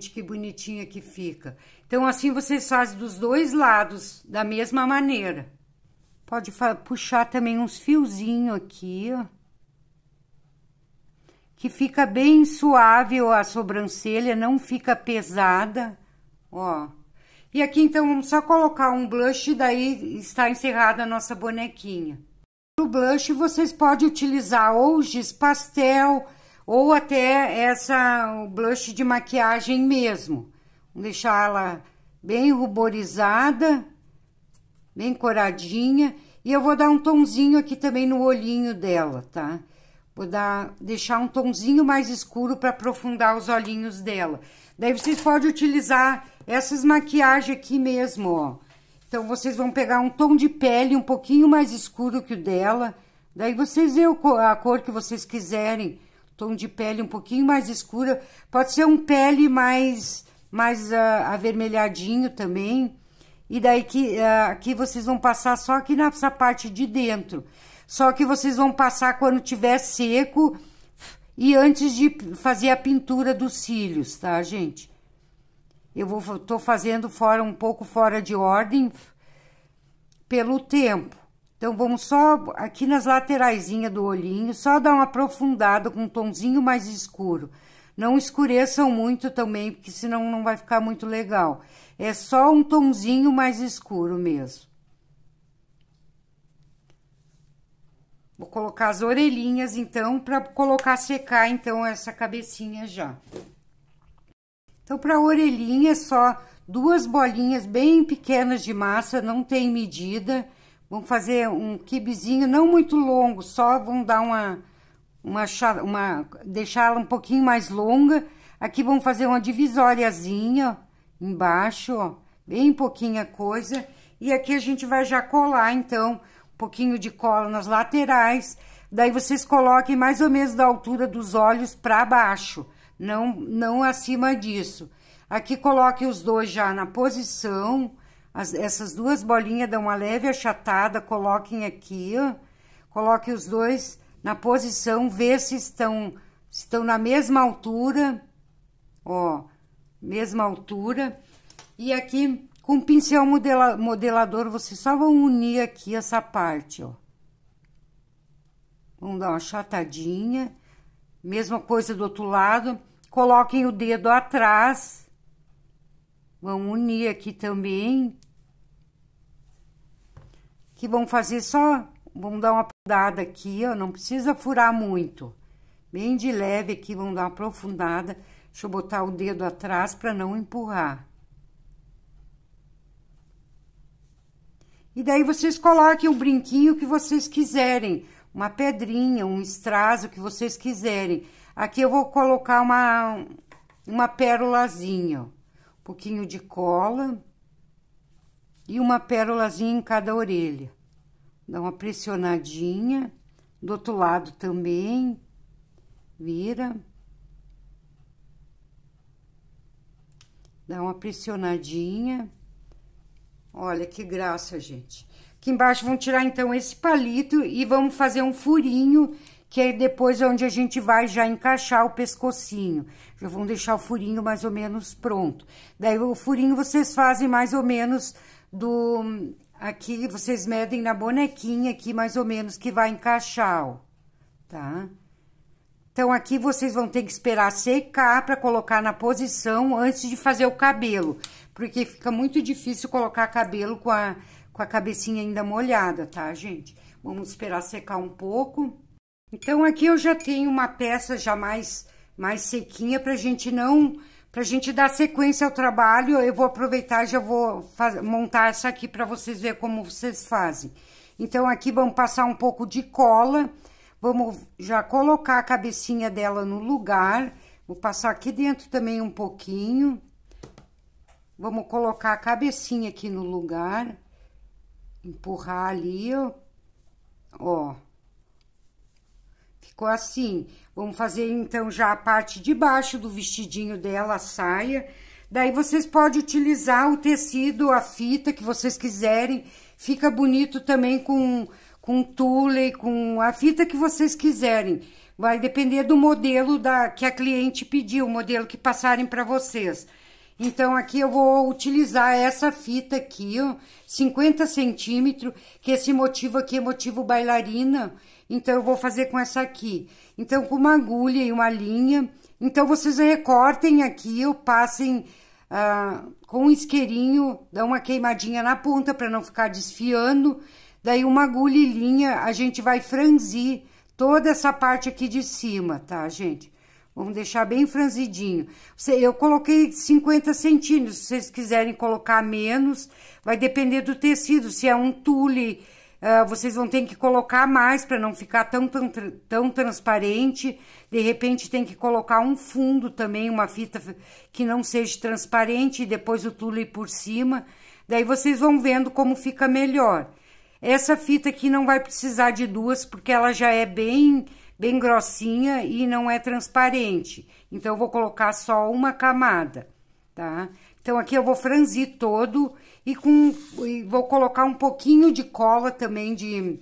gente, que bonitinha que fica. Então, assim vocês fazem dos dois lados, da mesma maneira. Pode puxar também uns fiozinhos aqui, ó. Que fica bem suave a sobrancelha, não fica pesada, ó. E aqui, então, vamos só colocar um blush e daí está encerrada a nossa bonequinha. o blush, vocês podem utilizar ou giz pastel, ou até essa blush de maquiagem mesmo. deixar ela bem ruborizada, bem coradinha. E eu vou dar um tonzinho aqui também no olhinho dela, tá? Vou dar, deixar um tonzinho mais escuro para aprofundar os olhinhos dela. Daí vocês podem utilizar essas maquiagens aqui mesmo, ó. Então, vocês vão pegar um tom de pele um pouquinho mais escuro que o dela. Daí vocês vê a cor que vocês quiserem tom de pele um pouquinho mais escura. Pode ser um pele mais, mais uh, avermelhadinho também. E daí que uh, aqui vocês vão passar só aqui nessa parte de dentro. Só que vocês vão passar quando tiver seco e antes de fazer a pintura dos cílios, tá, gente? Eu vou tô fazendo fora um pouco fora de ordem pelo tempo. Então vamos só aqui nas lateraisinha do olhinho, só dar uma aprofundada com um tonzinho mais escuro. Não escureçam muito também, porque senão não vai ficar muito legal. É só um tonzinho mais escuro mesmo. Vou colocar as orelhinhas, então, para colocar secar, então, essa cabecinha já. Então, para orelhinha, só duas bolinhas bem pequenas de massa, não tem medida. Vamos fazer um quibezinho não muito longo, só vamos dar uma... uma, uma deixá-la um pouquinho mais longa. Aqui vamos fazer uma divisóriazinha embaixo, ó. Bem pouquinha coisa. E aqui a gente vai já colar, então, um pouquinho de cola nas laterais. Daí vocês coloquem mais ou menos da altura dos olhos para baixo, não, não acima disso. Aqui coloque os dois já na posição as, essas duas bolinhas dão uma leve achatada, coloquem aqui, ó. Coloque os dois na posição, ver se estão, estão na mesma altura, ó, mesma altura. E aqui, com o pincel modela, modelador, vocês só vão unir aqui essa parte, ó. Vamos dar uma achatadinha. Mesma coisa do outro lado. Coloquem o dedo atrás. Vão unir aqui também que vão fazer só, vão dar uma dada aqui, ó, não precisa furar muito. Bem de leve aqui, vão dar uma aprofundada. Deixa eu botar o dedo atrás para não empurrar. E daí vocês coloquem o brinquinho que vocês quiserem, uma pedrinha, um estrazo que vocês quiserem. Aqui eu vou colocar uma, uma pérolazinha, um pouquinho de cola e uma pérolazinha em cada orelha. Dá uma pressionadinha, do outro lado também, vira. Dá uma pressionadinha. Olha que graça, gente. Aqui embaixo vão tirar então esse palito e vamos fazer um furinho, que é depois onde a gente vai já encaixar o pescocinho. Já vão deixar o furinho mais ou menos pronto. Daí o furinho vocês fazem mais ou menos do... Aqui vocês medem na bonequinha aqui, mais ou menos, que vai encaixar, ó, tá? Então, aqui vocês vão ter que esperar secar para colocar na posição antes de fazer o cabelo. Porque fica muito difícil colocar cabelo com a, com a cabecinha ainda molhada, tá, gente? Vamos esperar secar um pouco. Então, aqui eu já tenho uma peça já mais, mais sequinha pra gente não Pra gente dar sequência ao trabalho, eu vou aproveitar e já vou montar essa aqui para vocês verem como vocês fazem. Então, aqui vamos passar um pouco de cola, vamos já colocar a cabecinha dela no lugar. Vou passar aqui dentro também um pouquinho. Vamos colocar a cabecinha aqui no lugar. Empurrar ali, ó. Ó ficou assim. Vamos fazer, então, já a parte de baixo do vestidinho dela, a saia. Daí, vocês podem utilizar o tecido, a fita que vocês quiserem. Fica bonito também com, com tule, com a fita que vocês quiserem. Vai depender do modelo da, que a cliente pediu, o modelo que passarem para vocês. Então, aqui eu vou utilizar essa fita aqui, ó, 50 centímetros, que esse motivo aqui é motivo bailarina, então, eu vou fazer com essa aqui. Então, com uma agulha e uma linha. Então, vocês recortem aqui, ou passem ah, com um isqueirinho, dá uma queimadinha na ponta para não ficar desfiando. Daí, uma agulha e linha, a gente vai franzir toda essa parte aqui de cima, tá, gente? Vamos deixar bem franzidinho. Eu coloquei 50 centímetros, se vocês quiserem colocar menos, vai depender do tecido, se é um tule Uh, vocês vão ter que colocar mais para não ficar tão, tão, tão transparente. De repente tem que colocar um fundo também, uma fita que não seja transparente e depois o tule por cima. Daí vocês vão vendo como fica melhor. Essa fita aqui não vai precisar de duas porque ela já é bem bem grossinha e não é transparente. Então eu vou colocar só uma camada, tá? Então, aqui eu vou franzir todo e, com, e vou colocar um pouquinho de cola também de,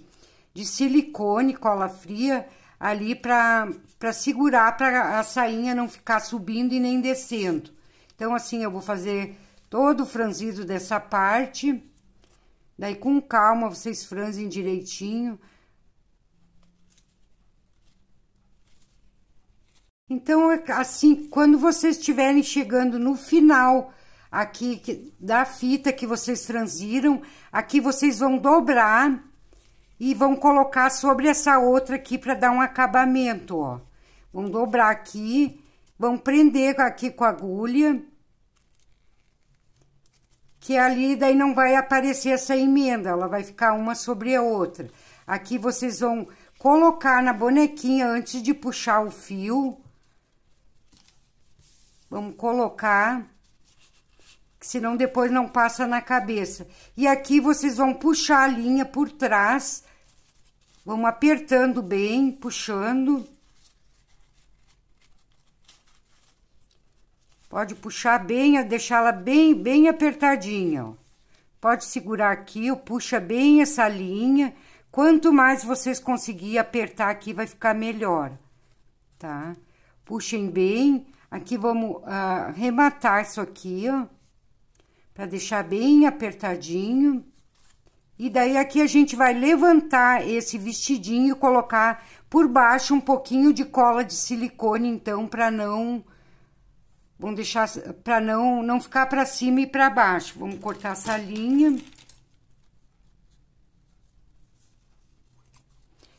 de silicone, cola fria, ali para segurar, para a sainha não ficar subindo e nem descendo. Então, assim, eu vou fazer todo o franzido dessa parte. Daí, com calma, vocês franzem direitinho. Então, é, assim, quando vocês estiverem chegando no final aqui que, da fita que vocês franziram. Aqui vocês vão dobrar e vão colocar sobre essa outra aqui para dar um acabamento, ó. Vão dobrar aqui, vão prender aqui com a agulha. Que ali daí não vai aparecer essa emenda, ela vai ficar uma sobre a outra. Aqui vocês vão colocar na bonequinha antes de puxar o fio. Vamos colocar senão depois não passa na cabeça. E aqui vocês vão puxar a linha por trás, vão apertando bem, puxando. Pode puxar bem, deixá-la bem, bem apertadinha, ó. Pode segurar aqui, ó, puxa bem essa linha. Quanto mais vocês conseguirem apertar aqui, vai ficar melhor, tá? Puxem bem. Aqui vamos ah, arrematar rematar isso aqui, ó para deixar bem apertadinho. E daí aqui a gente vai levantar esse vestidinho e colocar por baixo um pouquinho de cola de silicone, então, para não vamos deixar para não não ficar para cima e para baixo. Vamos cortar essa linha.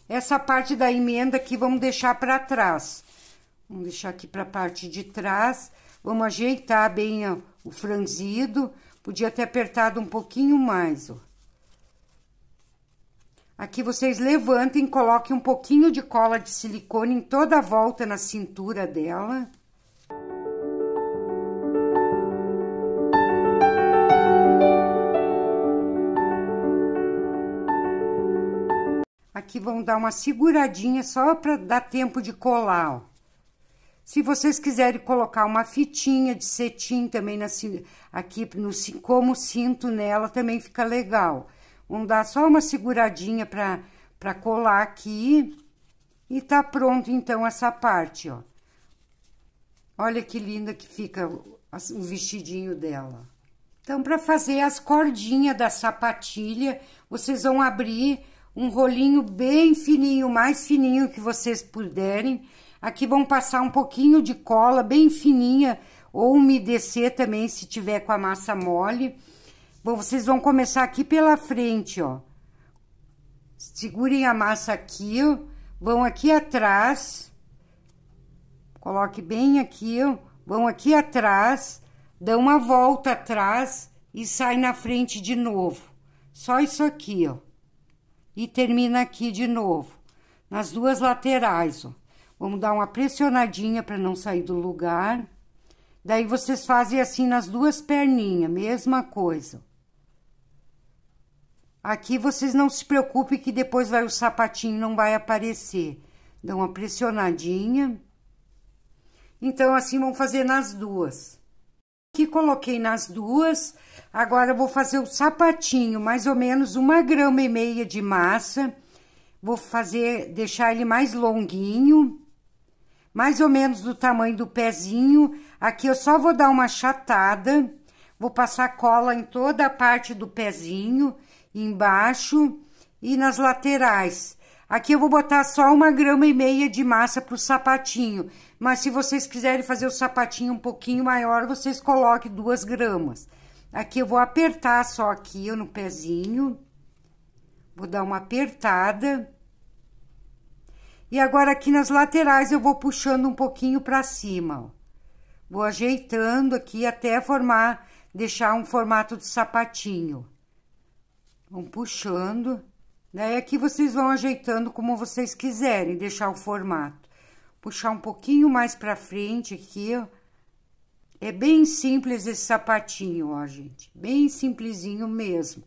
Essa parte da emenda aqui vamos deixar para trás. Vamos deixar aqui para a parte de trás. Vamos ajeitar bem o franzido. Podia ter apertado um pouquinho mais, ó. Aqui vocês levantem, coloquem um pouquinho de cola de silicone em toda a volta na cintura dela. Aqui vão dar uma seguradinha só para dar tempo de colar, ó. Se vocês quiserem colocar uma fitinha de cetim também na, aqui no, como cinto nela, também fica legal. Vamos dar só uma seguradinha pra, pra colar aqui. E tá pronto, então, essa parte, ó. Olha que linda que fica o vestidinho dela. Então, para fazer as cordinhas da sapatilha, vocês vão abrir um rolinho bem fininho, mais fininho que vocês puderem. Aqui vão passar um pouquinho de cola bem fininha ou umedecer também se tiver com a massa mole. Bom, vocês vão começar aqui pela frente, ó. Segurem a massa aqui, ó. Vão aqui atrás. Coloque bem aqui, ó. Vão aqui atrás, dão uma volta atrás e sai na frente de novo. Só isso aqui, ó. E termina aqui de novo, nas duas laterais, ó. Vamos dar uma pressionadinha para não sair do lugar. Daí, vocês fazem assim nas duas perninhas, mesma coisa. Aqui, vocês não se preocupem que depois vai o sapatinho não vai aparecer. Dá uma pressionadinha. Então, assim, vão fazer nas duas. Aqui, coloquei nas duas. Agora, vou fazer o sapatinho, mais ou menos uma grama e meia de massa. Vou fazer, deixar ele mais longuinho mais ou menos do tamanho do pezinho. Aqui eu só vou dar uma chatada, vou passar cola em toda a parte do pezinho, embaixo e nas laterais. Aqui eu vou botar só uma grama e meia de massa pro sapatinho, mas se vocês quiserem fazer o sapatinho um pouquinho maior, vocês coloquem duas gramas. Aqui eu vou apertar só aqui, no pezinho, vou dar uma apertada e agora aqui nas laterais eu vou puxando um pouquinho para cima. Vou ajeitando aqui até formar, deixar um formato de sapatinho. Vão puxando. Daí aqui vocês vão ajeitando como vocês quiserem, deixar o formato. Puxar um pouquinho mais para frente aqui, ó. É bem simples esse sapatinho, ó, gente. Bem simplesinho mesmo.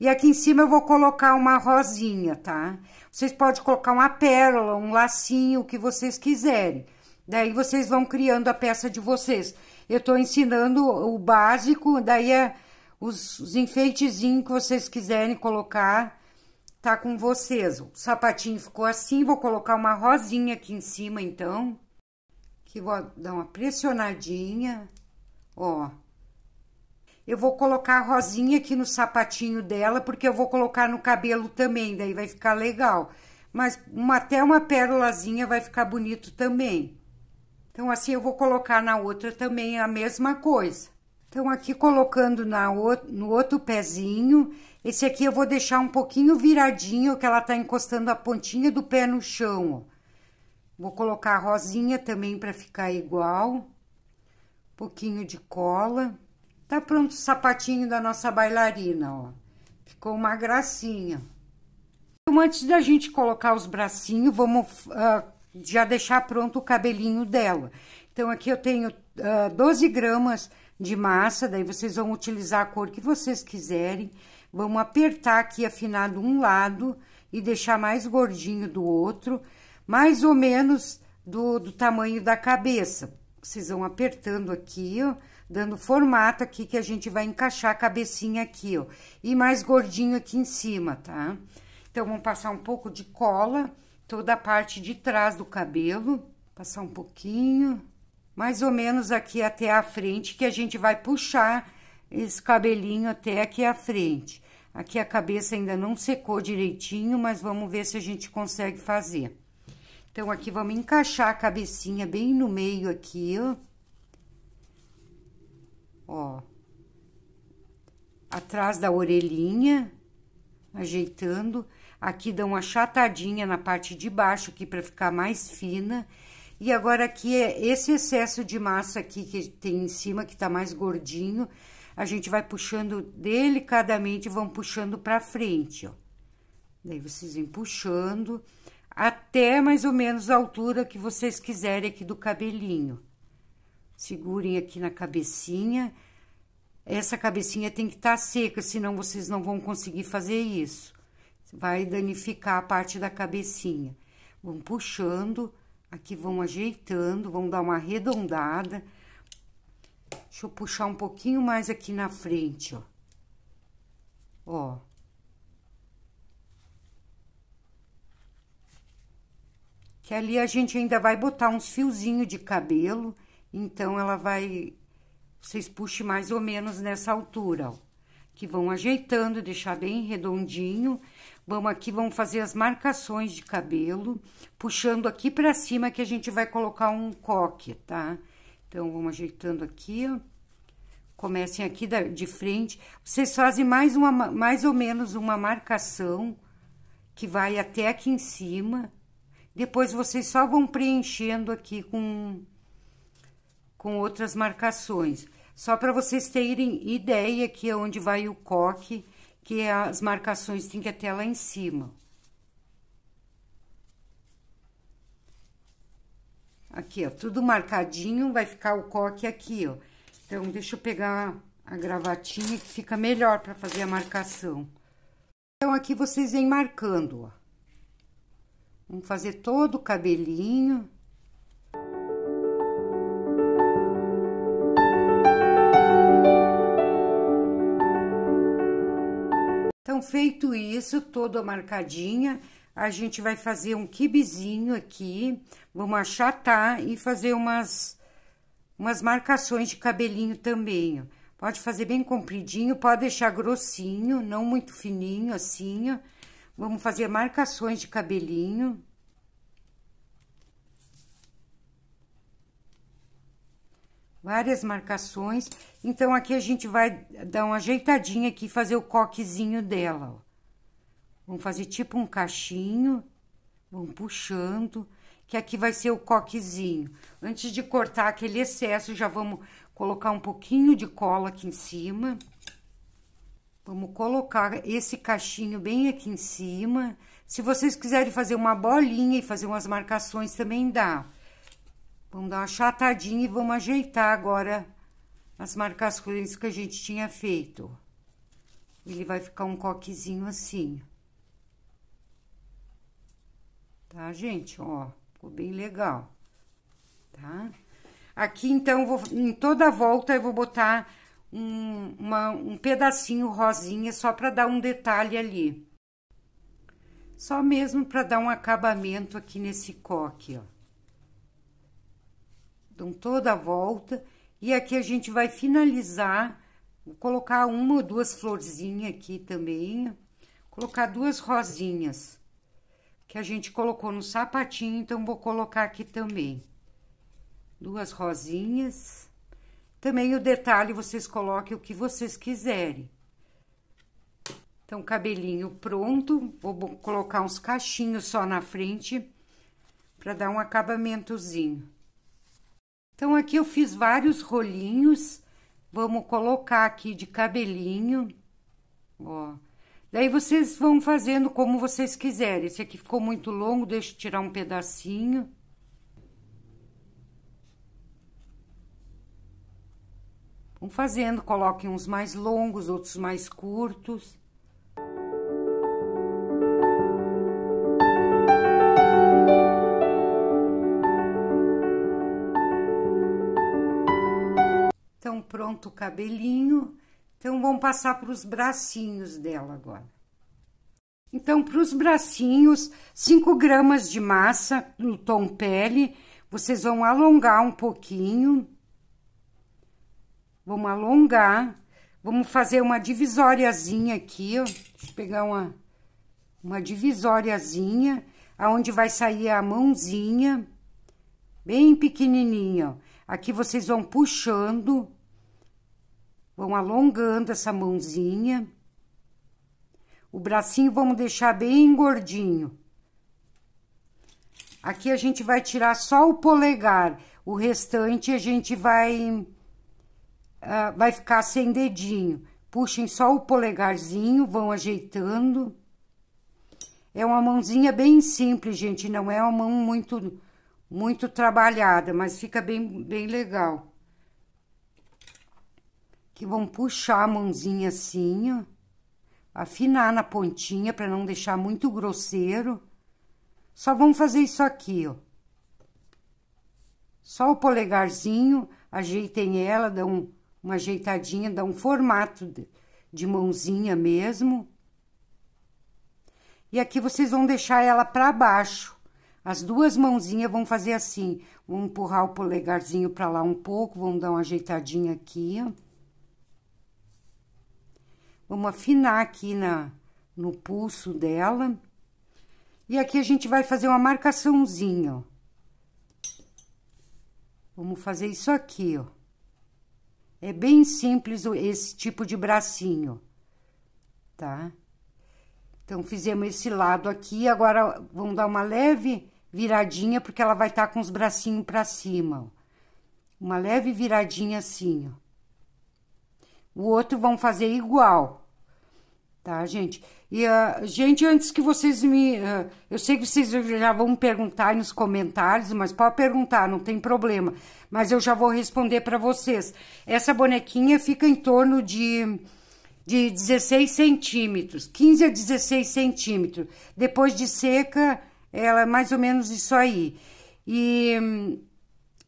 E aqui em cima eu vou colocar uma rosinha, tá? Vocês podem colocar uma pérola, um lacinho, o que vocês quiserem. Daí vocês vão criando a peça de vocês. Eu tô ensinando o básico, daí é os, os enfeitezinhos que vocês quiserem colocar, tá com vocês. O sapatinho ficou assim, vou colocar uma rosinha aqui em cima, então. Que vou dar uma pressionadinha, ó eu vou colocar a rosinha aqui no sapatinho dela, porque eu vou colocar no cabelo também, daí vai ficar legal. Mas uma, até uma pérolazinha vai ficar bonito também. Então, assim, eu vou colocar na outra também a mesma coisa. Então, aqui colocando na, no outro pezinho, esse aqui eu vou deixar um pouquinho viradinho, que ela tá encostando a pontinha do pé no chão, ó. Vou colocar a rosinha também para ficar igual. Um pouquinho de cola. Tá pronto o sapatinho da nossa bailarina, ó. Ficou uma gracinha. Então, antes da gente colocar os bracinhos, vamos uh, já deixar pronto o cabelinho dela. Então, aqui eu tenho uh, ah, 12 gramas de massa, daí vocês vão utilizar a cor que vocês quiserem. Vamos apertar aqui afinado um lado e deixar mais gordinho do outro, mais ou menos do, do tamanho da cabeça. Vocês vão apertando aqui, ó dando formato aqui que a gente vai encaixar a cabecinha aqui, ó. E mais gordinho aqui em cima, tá? Então, vamos passar um pouco de cola, toda a parte de trás do cabelo, passar um pouquinho, mais ou menos aqui até a frente, que a gente vai puxar esse cabelinho até aqui à frente. Aqui a cabeça ainda não secou direitinho, mas vamos ver se a gente consegue fazer. Então, aqui vamos encaixar a cabecinha bem no meio aqui, ó ó, atrás da orelhinha, ajeitando. Aqui dá uma chatadinha na parte de baixo aqui para ficar mais fina. E agora aqui é esse excesso de massa aqui que tem em cima, que tá mais gordinho, a gente vai puxando delicadamente, vão puxando para frente, ó. Daí vocês vêm puxando até mais ou menos a altura que vocês quiserem aqui do cabelinho. Segurem aqui na cabecinha. Essa cabecinha tem que estar tá seca, senão vocês não vão conseguir fazer isso. Vai danificar a parte da cabecinha. Vão puxando, aqui vão ajeitando, vão dar uma arredondada. Deixa eu puxar um pouquinho mais aqui na frente, ó. Ó. Que ali a gente ainda vai botar uns fiozinhos de cabelo então ela vai, vocês puxem mais ou menos nessa altura, ó, que vão ajeitando, deixar bem redondinho. Vamos aqui, vamos fazer as marcações de cabelo, puxando aqui para cima que a gente vai colocar um coque, tá? Então vamos ajeitando aqui, ó. Comecem aqui da, de frente. Vocês fazem mais uma mais ou menos uma marcação que vai até aqui em cima. Depois vocês só vão preenchendo aqui com com outras marcações. Só para vocês terem ideia que é onde vai o coque, que é as marcações tem que até lá em cima. Aqui, ó, tudo marcadinho, vai ficar o coque aqui, ó. Então, deixa eu pegar a gravatinha que fica melhor para fazer a marcação. Então, aqui vocês vêm marcando, ó. Vamos fazer todo o cabelinho. Então, feito isso, toda marcadinha, a gente vai fazer um quibezinho aqui, vamos achatar e fazer umas, umas marcações de cabelinho também, Pode fazer bem compridinho, pode deixar grossinho, não muito fininho assim, Vamos fazer marcações de cabelinho. várias marcações. Então, aqui a gente vai dar uma ajeitadinha aqui e fazer o coquezinho dela, ó. Vamos fazer tipo um cachinho, vamos puxando, que aqui vai ser o coquezinho. Antes de cortar aquele excesso, já vamos colocar um pouquinho de cola aqui em cima. Vamos colocar esse cachinho bem aqui em cima. Se vocês quiserem fazer uma bolinha e fazer umas marcações, também dá. Vamos dar uma chatadinha e vamos ajeitar agora as marcações que a gente tinha feito. Ele vai ficar um coquezinho assim. Tá, gente? Ó, ficou bem legal. Tá? Aqui, então, vou, em toda a volta eu vou botar um, uma, um pedacinho rosinha só para dar um detalhe ali. Só mesmo para dar um acabamento aqui nesse coque, ó dão toda a volta. E aqui a gente vai finalizar, vou colocar uma ou duas florzinhas aqui também, colocar duas rosinhas que a gente colocou no sapatinho, então vou colocar aqui também. Duas rosinhas. Também o detalhe vocês coloquem o que vocês quiserem. Então, cabelinho pronto, vou colocar uns cachinhos só na frente para dar um acabamentozinho. Então, aqui eu fiz vários rolinhos. Vamos colocar aqui de cabelinho, ó. Daí, vocês vão fazendo como vocês quiserem. Esse aqui ficou muito longo, deixa eu tirar um pedacinho. Vão fazendo, coloquem uns mais longos, outros mais curtos. pronto o cabelinho. Então, vamos passar para os bracinhos dela agora. Então, para os bracinhos, 5 gramas de massa no tom pele. Vocês vão alongar um pouquinho. Vamos alongar. Vamos fazer uma divisóriazinha aqui, ó. Deixa eu pegar uma, uma divisóriazinha, aonde vai sair a mãozinha, bem pequenininha, ó. Aqui vocês vão puxando Vão alongando essa mãozinha. O bracinho vamos deixar bem gordinho. Aqui a gente vai tirar só o polegar. O restante a gente vai... Uh, vai ficar sem dedinho. Puxem só o polegarzinho, vão ajeitando. É uma mãozinha bem simples, gente. Não é uma mão muito, muito trabalhada, mas fica bem, bem legal que vão puxar a mãozinha assim, ó, afinar na pontinha para não deixar muito grosseiro. Só vão fazer isso aqui, ó. Só o polegarzinho, ajeitem ela, dá um, uma ajeitadinha, dá um formato de, de mãozinha mesmo. E aqui vocês vão deixar ela para baixo. As duas mãozinhas vão fazer assim, vão empurrar o polegarzinho para lá um pouco, vão dar uma ajeitadinha aqui, ó. Vamos afinar aqui na, no pulso dela. E aqui a gente vai fazer uma marcaçãozinha, ó. Vamos fazer isso aqui, ó. É bem simples esse tipo de bracinho, tá? Então, fizemos esse lado aqui, agora vamos dar uma leve viradinha, porque ela vai estar tá com os bracinhos para cima, ó. Uma leve viradinha assim, ó. O outro vão fazer igual, tá, gente? E, uh, gente, antes que vocês me... Uh, eu sei que vocês já vão perguntar aí nos comentários, mas pode perguntar, não tem problema. Mas eu já vou responder para vocês. Essa bonequinha fica em torno de de 16 centímetros, 15 a 16 centímetros. Depois de seca, ela é mais ou menos isso aí. E hum,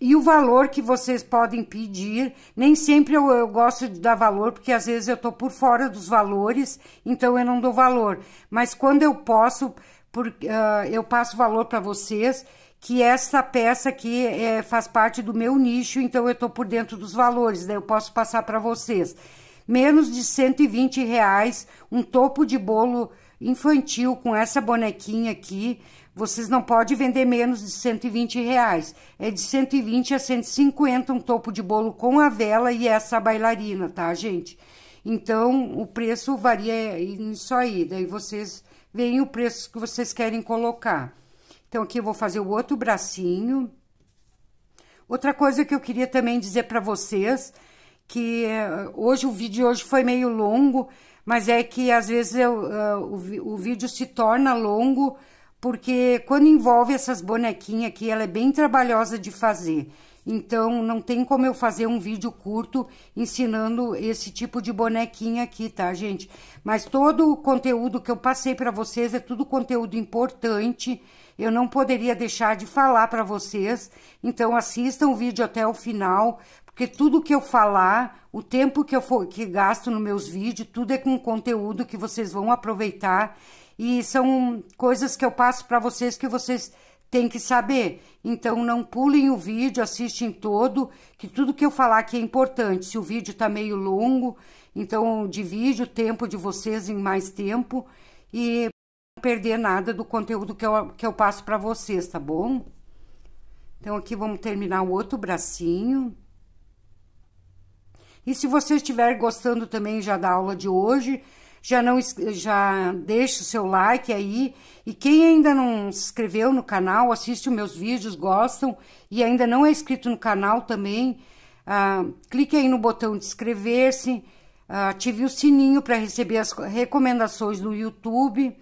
e o valor que vocês podem pedir. Nem sempre eu, eu, gosto de dar valor, porque às vezes eu tô por fora dos valores, então eu não dou valor. Mas quando eu posso, por, uh, eu passo valor para vocês, que essa peça aqui é, faz parte do meu nicho, então eu tô por dentro dos valores, daí né? eu posso passar para vocês. Menos de 120 reais, um topo de bolo infantil com essa bonequinha aqui vocês não podem vender menos de 120 reais. É de 120 a 150 um topo de bolo com a vela e essa bailarina, tá, gente? Então, o preço varia nisso aí. Daí vocês veem o preço que vocês querem colocar. Então, aqui eu vou fazer o outro bracinho. Outra coisa que eu queria também dizer para vocês, que eh, hoje o vídeo hoje foi meio longo, mas é que às vezes eu, uh, o, o vídeo se torna longo porque quando envolve essas bonequinhas aqui, ela é bem trabalhosa de fazer. Então, não tem como eu fazer um vídeo curto ensinando esse tipo de bonequinha aqui, tá, gente? Mas todo o conteúdo que eu passei para vocês é tudo conteúdo importante. Eu não poderia deixar de falar para vocês. Então, assistam o vídeo até o final, porque tudo que eu falar, o tempo que eu for, que gasto nos meus vídeos, tudo é com conteúdo que vocês vão aproveitar e são coisas que eu passo para vocês que vocês têm que saber. Então não pulem o vídeo, assistem todo, que tudo que eu falar aqui é importante. Se o vídeo está meio longo, então divide o tempo de vocês em mais tempo e não perder nada do conteúdo que eu, que eu passo para vocês, tá bom? Então aqui vamos terminar o outro bracinho. E se você estiver gostando também já da aula de hoje, já não já deixa o seu like aí e quem ainda não se inscreveu no canal, assiste os meus vídeos, gostam e ainda não é inscrito no canal também, ah, clique aí no botão de inscrever-se, ah, ative o sininho para receber as recomendações do YouTube,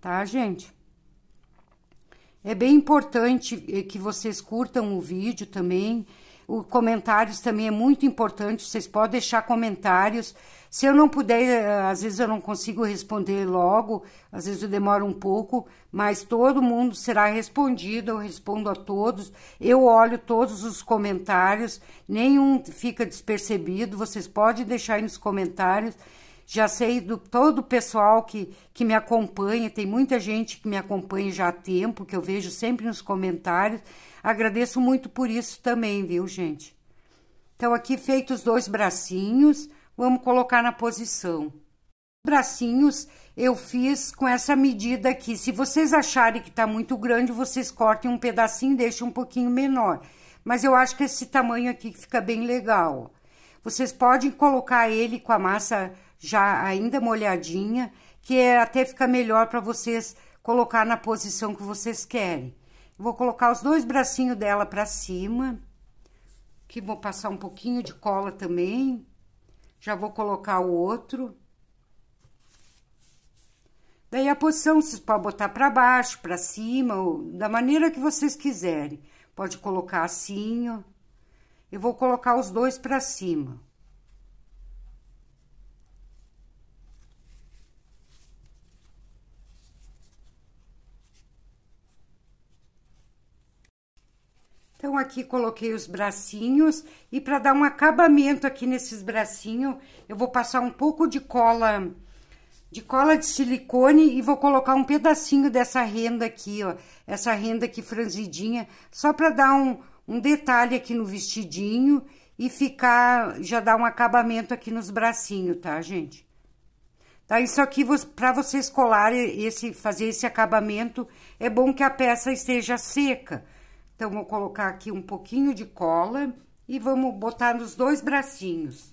tá, gente? É bem importante eh, que vocês curtam o vídeo também. O comentários também é muito importante, vocês podem deixar comentários. Se eu não puder, eh, às vezes eu não consigo responder logo, às vezes eu demoro um pouco, mas todo mundo será respondido, eu respondo a todos, eu olho todos os comentários, nenhum fica despercebido, vocês podem deixar aí nos comentários. Já sei do todo o pessoal que, que me acompanha, tem muita gente que me acompanha já há tempo, que eu vejo sempre nos comentários. Agradeço muito por isso também, viu, gente? Então, aqui feitos os dois bracinhos, vamos colocar na posição. Bracinhos eu fiz com essa medida aqui. Se vocês acharem que tá muito grande, vocês cortem um pedacinho e deixem um pouquinho menor. Mas eu acho que esse tamanho aqui fica bem legal. Vocês podem colocar ele com a massa já ainda molhadinha, que é, até fica melhor para vocês colocar na posição que vocês querem. Vou colocar os dois bracinhos dela pra cima. Que vou passar um pouquinho de cola também. Já vou colocar o outro. Daí a posição vocês podem botar para baixo, para cima, da maneira que vocês quiserem. Pode colocar assim, ó. Eu vou colocar os dois para cima. Então, aqui coloquei os bracinhos e para dar um acabamento aqui nesses bracinhos, eu vou passar um pouco de cola, de cola de silicone e vou colocar um pedacinho dessa renda aqui, ó, essa renda aqui franzidinha, só para dar um, um detalhe aqui no vestidinho e ficar, já dar um acabamento aqui nos bracinhos, tá, gente? Tá, isso aqui, para vocês colar esse, fazer esse acabamento, é bom que a peça esteja seca, então, vou colocar aqui um pouquinho de cola e vamos botar nos dois bracinhos.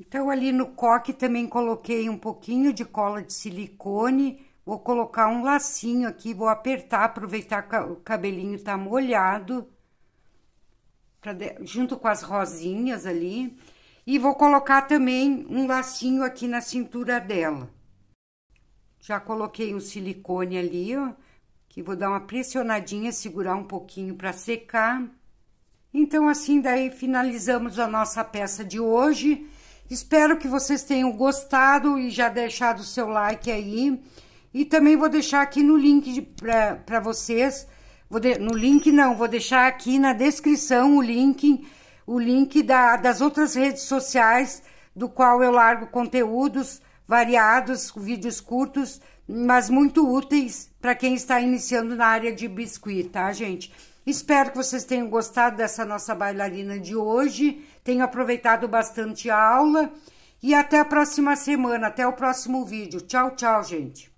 Então, ali no coque também coloquei um pouquinho de cola de silicone. Vou colocar um lacinho aqui, vou apertar, aproveitar que o cabelinho tá molhado. De, junto com as rosinhas ali. E vou colocar também um lacinho aqui na cintura dela. Já coloquei um silicone ali, ó, que vou dar uma pressionadinha, segurar um pouquinho para secar. Então, assim, daí finalizamos a nossa peça de hoje. Espero que vocês tenham gostado e já deixado o seu like aí. E também vou deixar aqui no link para vocês. De, no link não, vou deixar aqui na descrição o link o link da, das outras redes sociais, do qual eu largo conteúdos variados, vídeos curtos, mas muito úteis para quem está iniciando na área de biscuit, tá, gente? Espero que vocês tenham gostado dessa nossa bailarina de hoje, tenham aproveitado bastante a aula e até a próxima semana, até o próximo vídeo. Tchau, tchau, gente!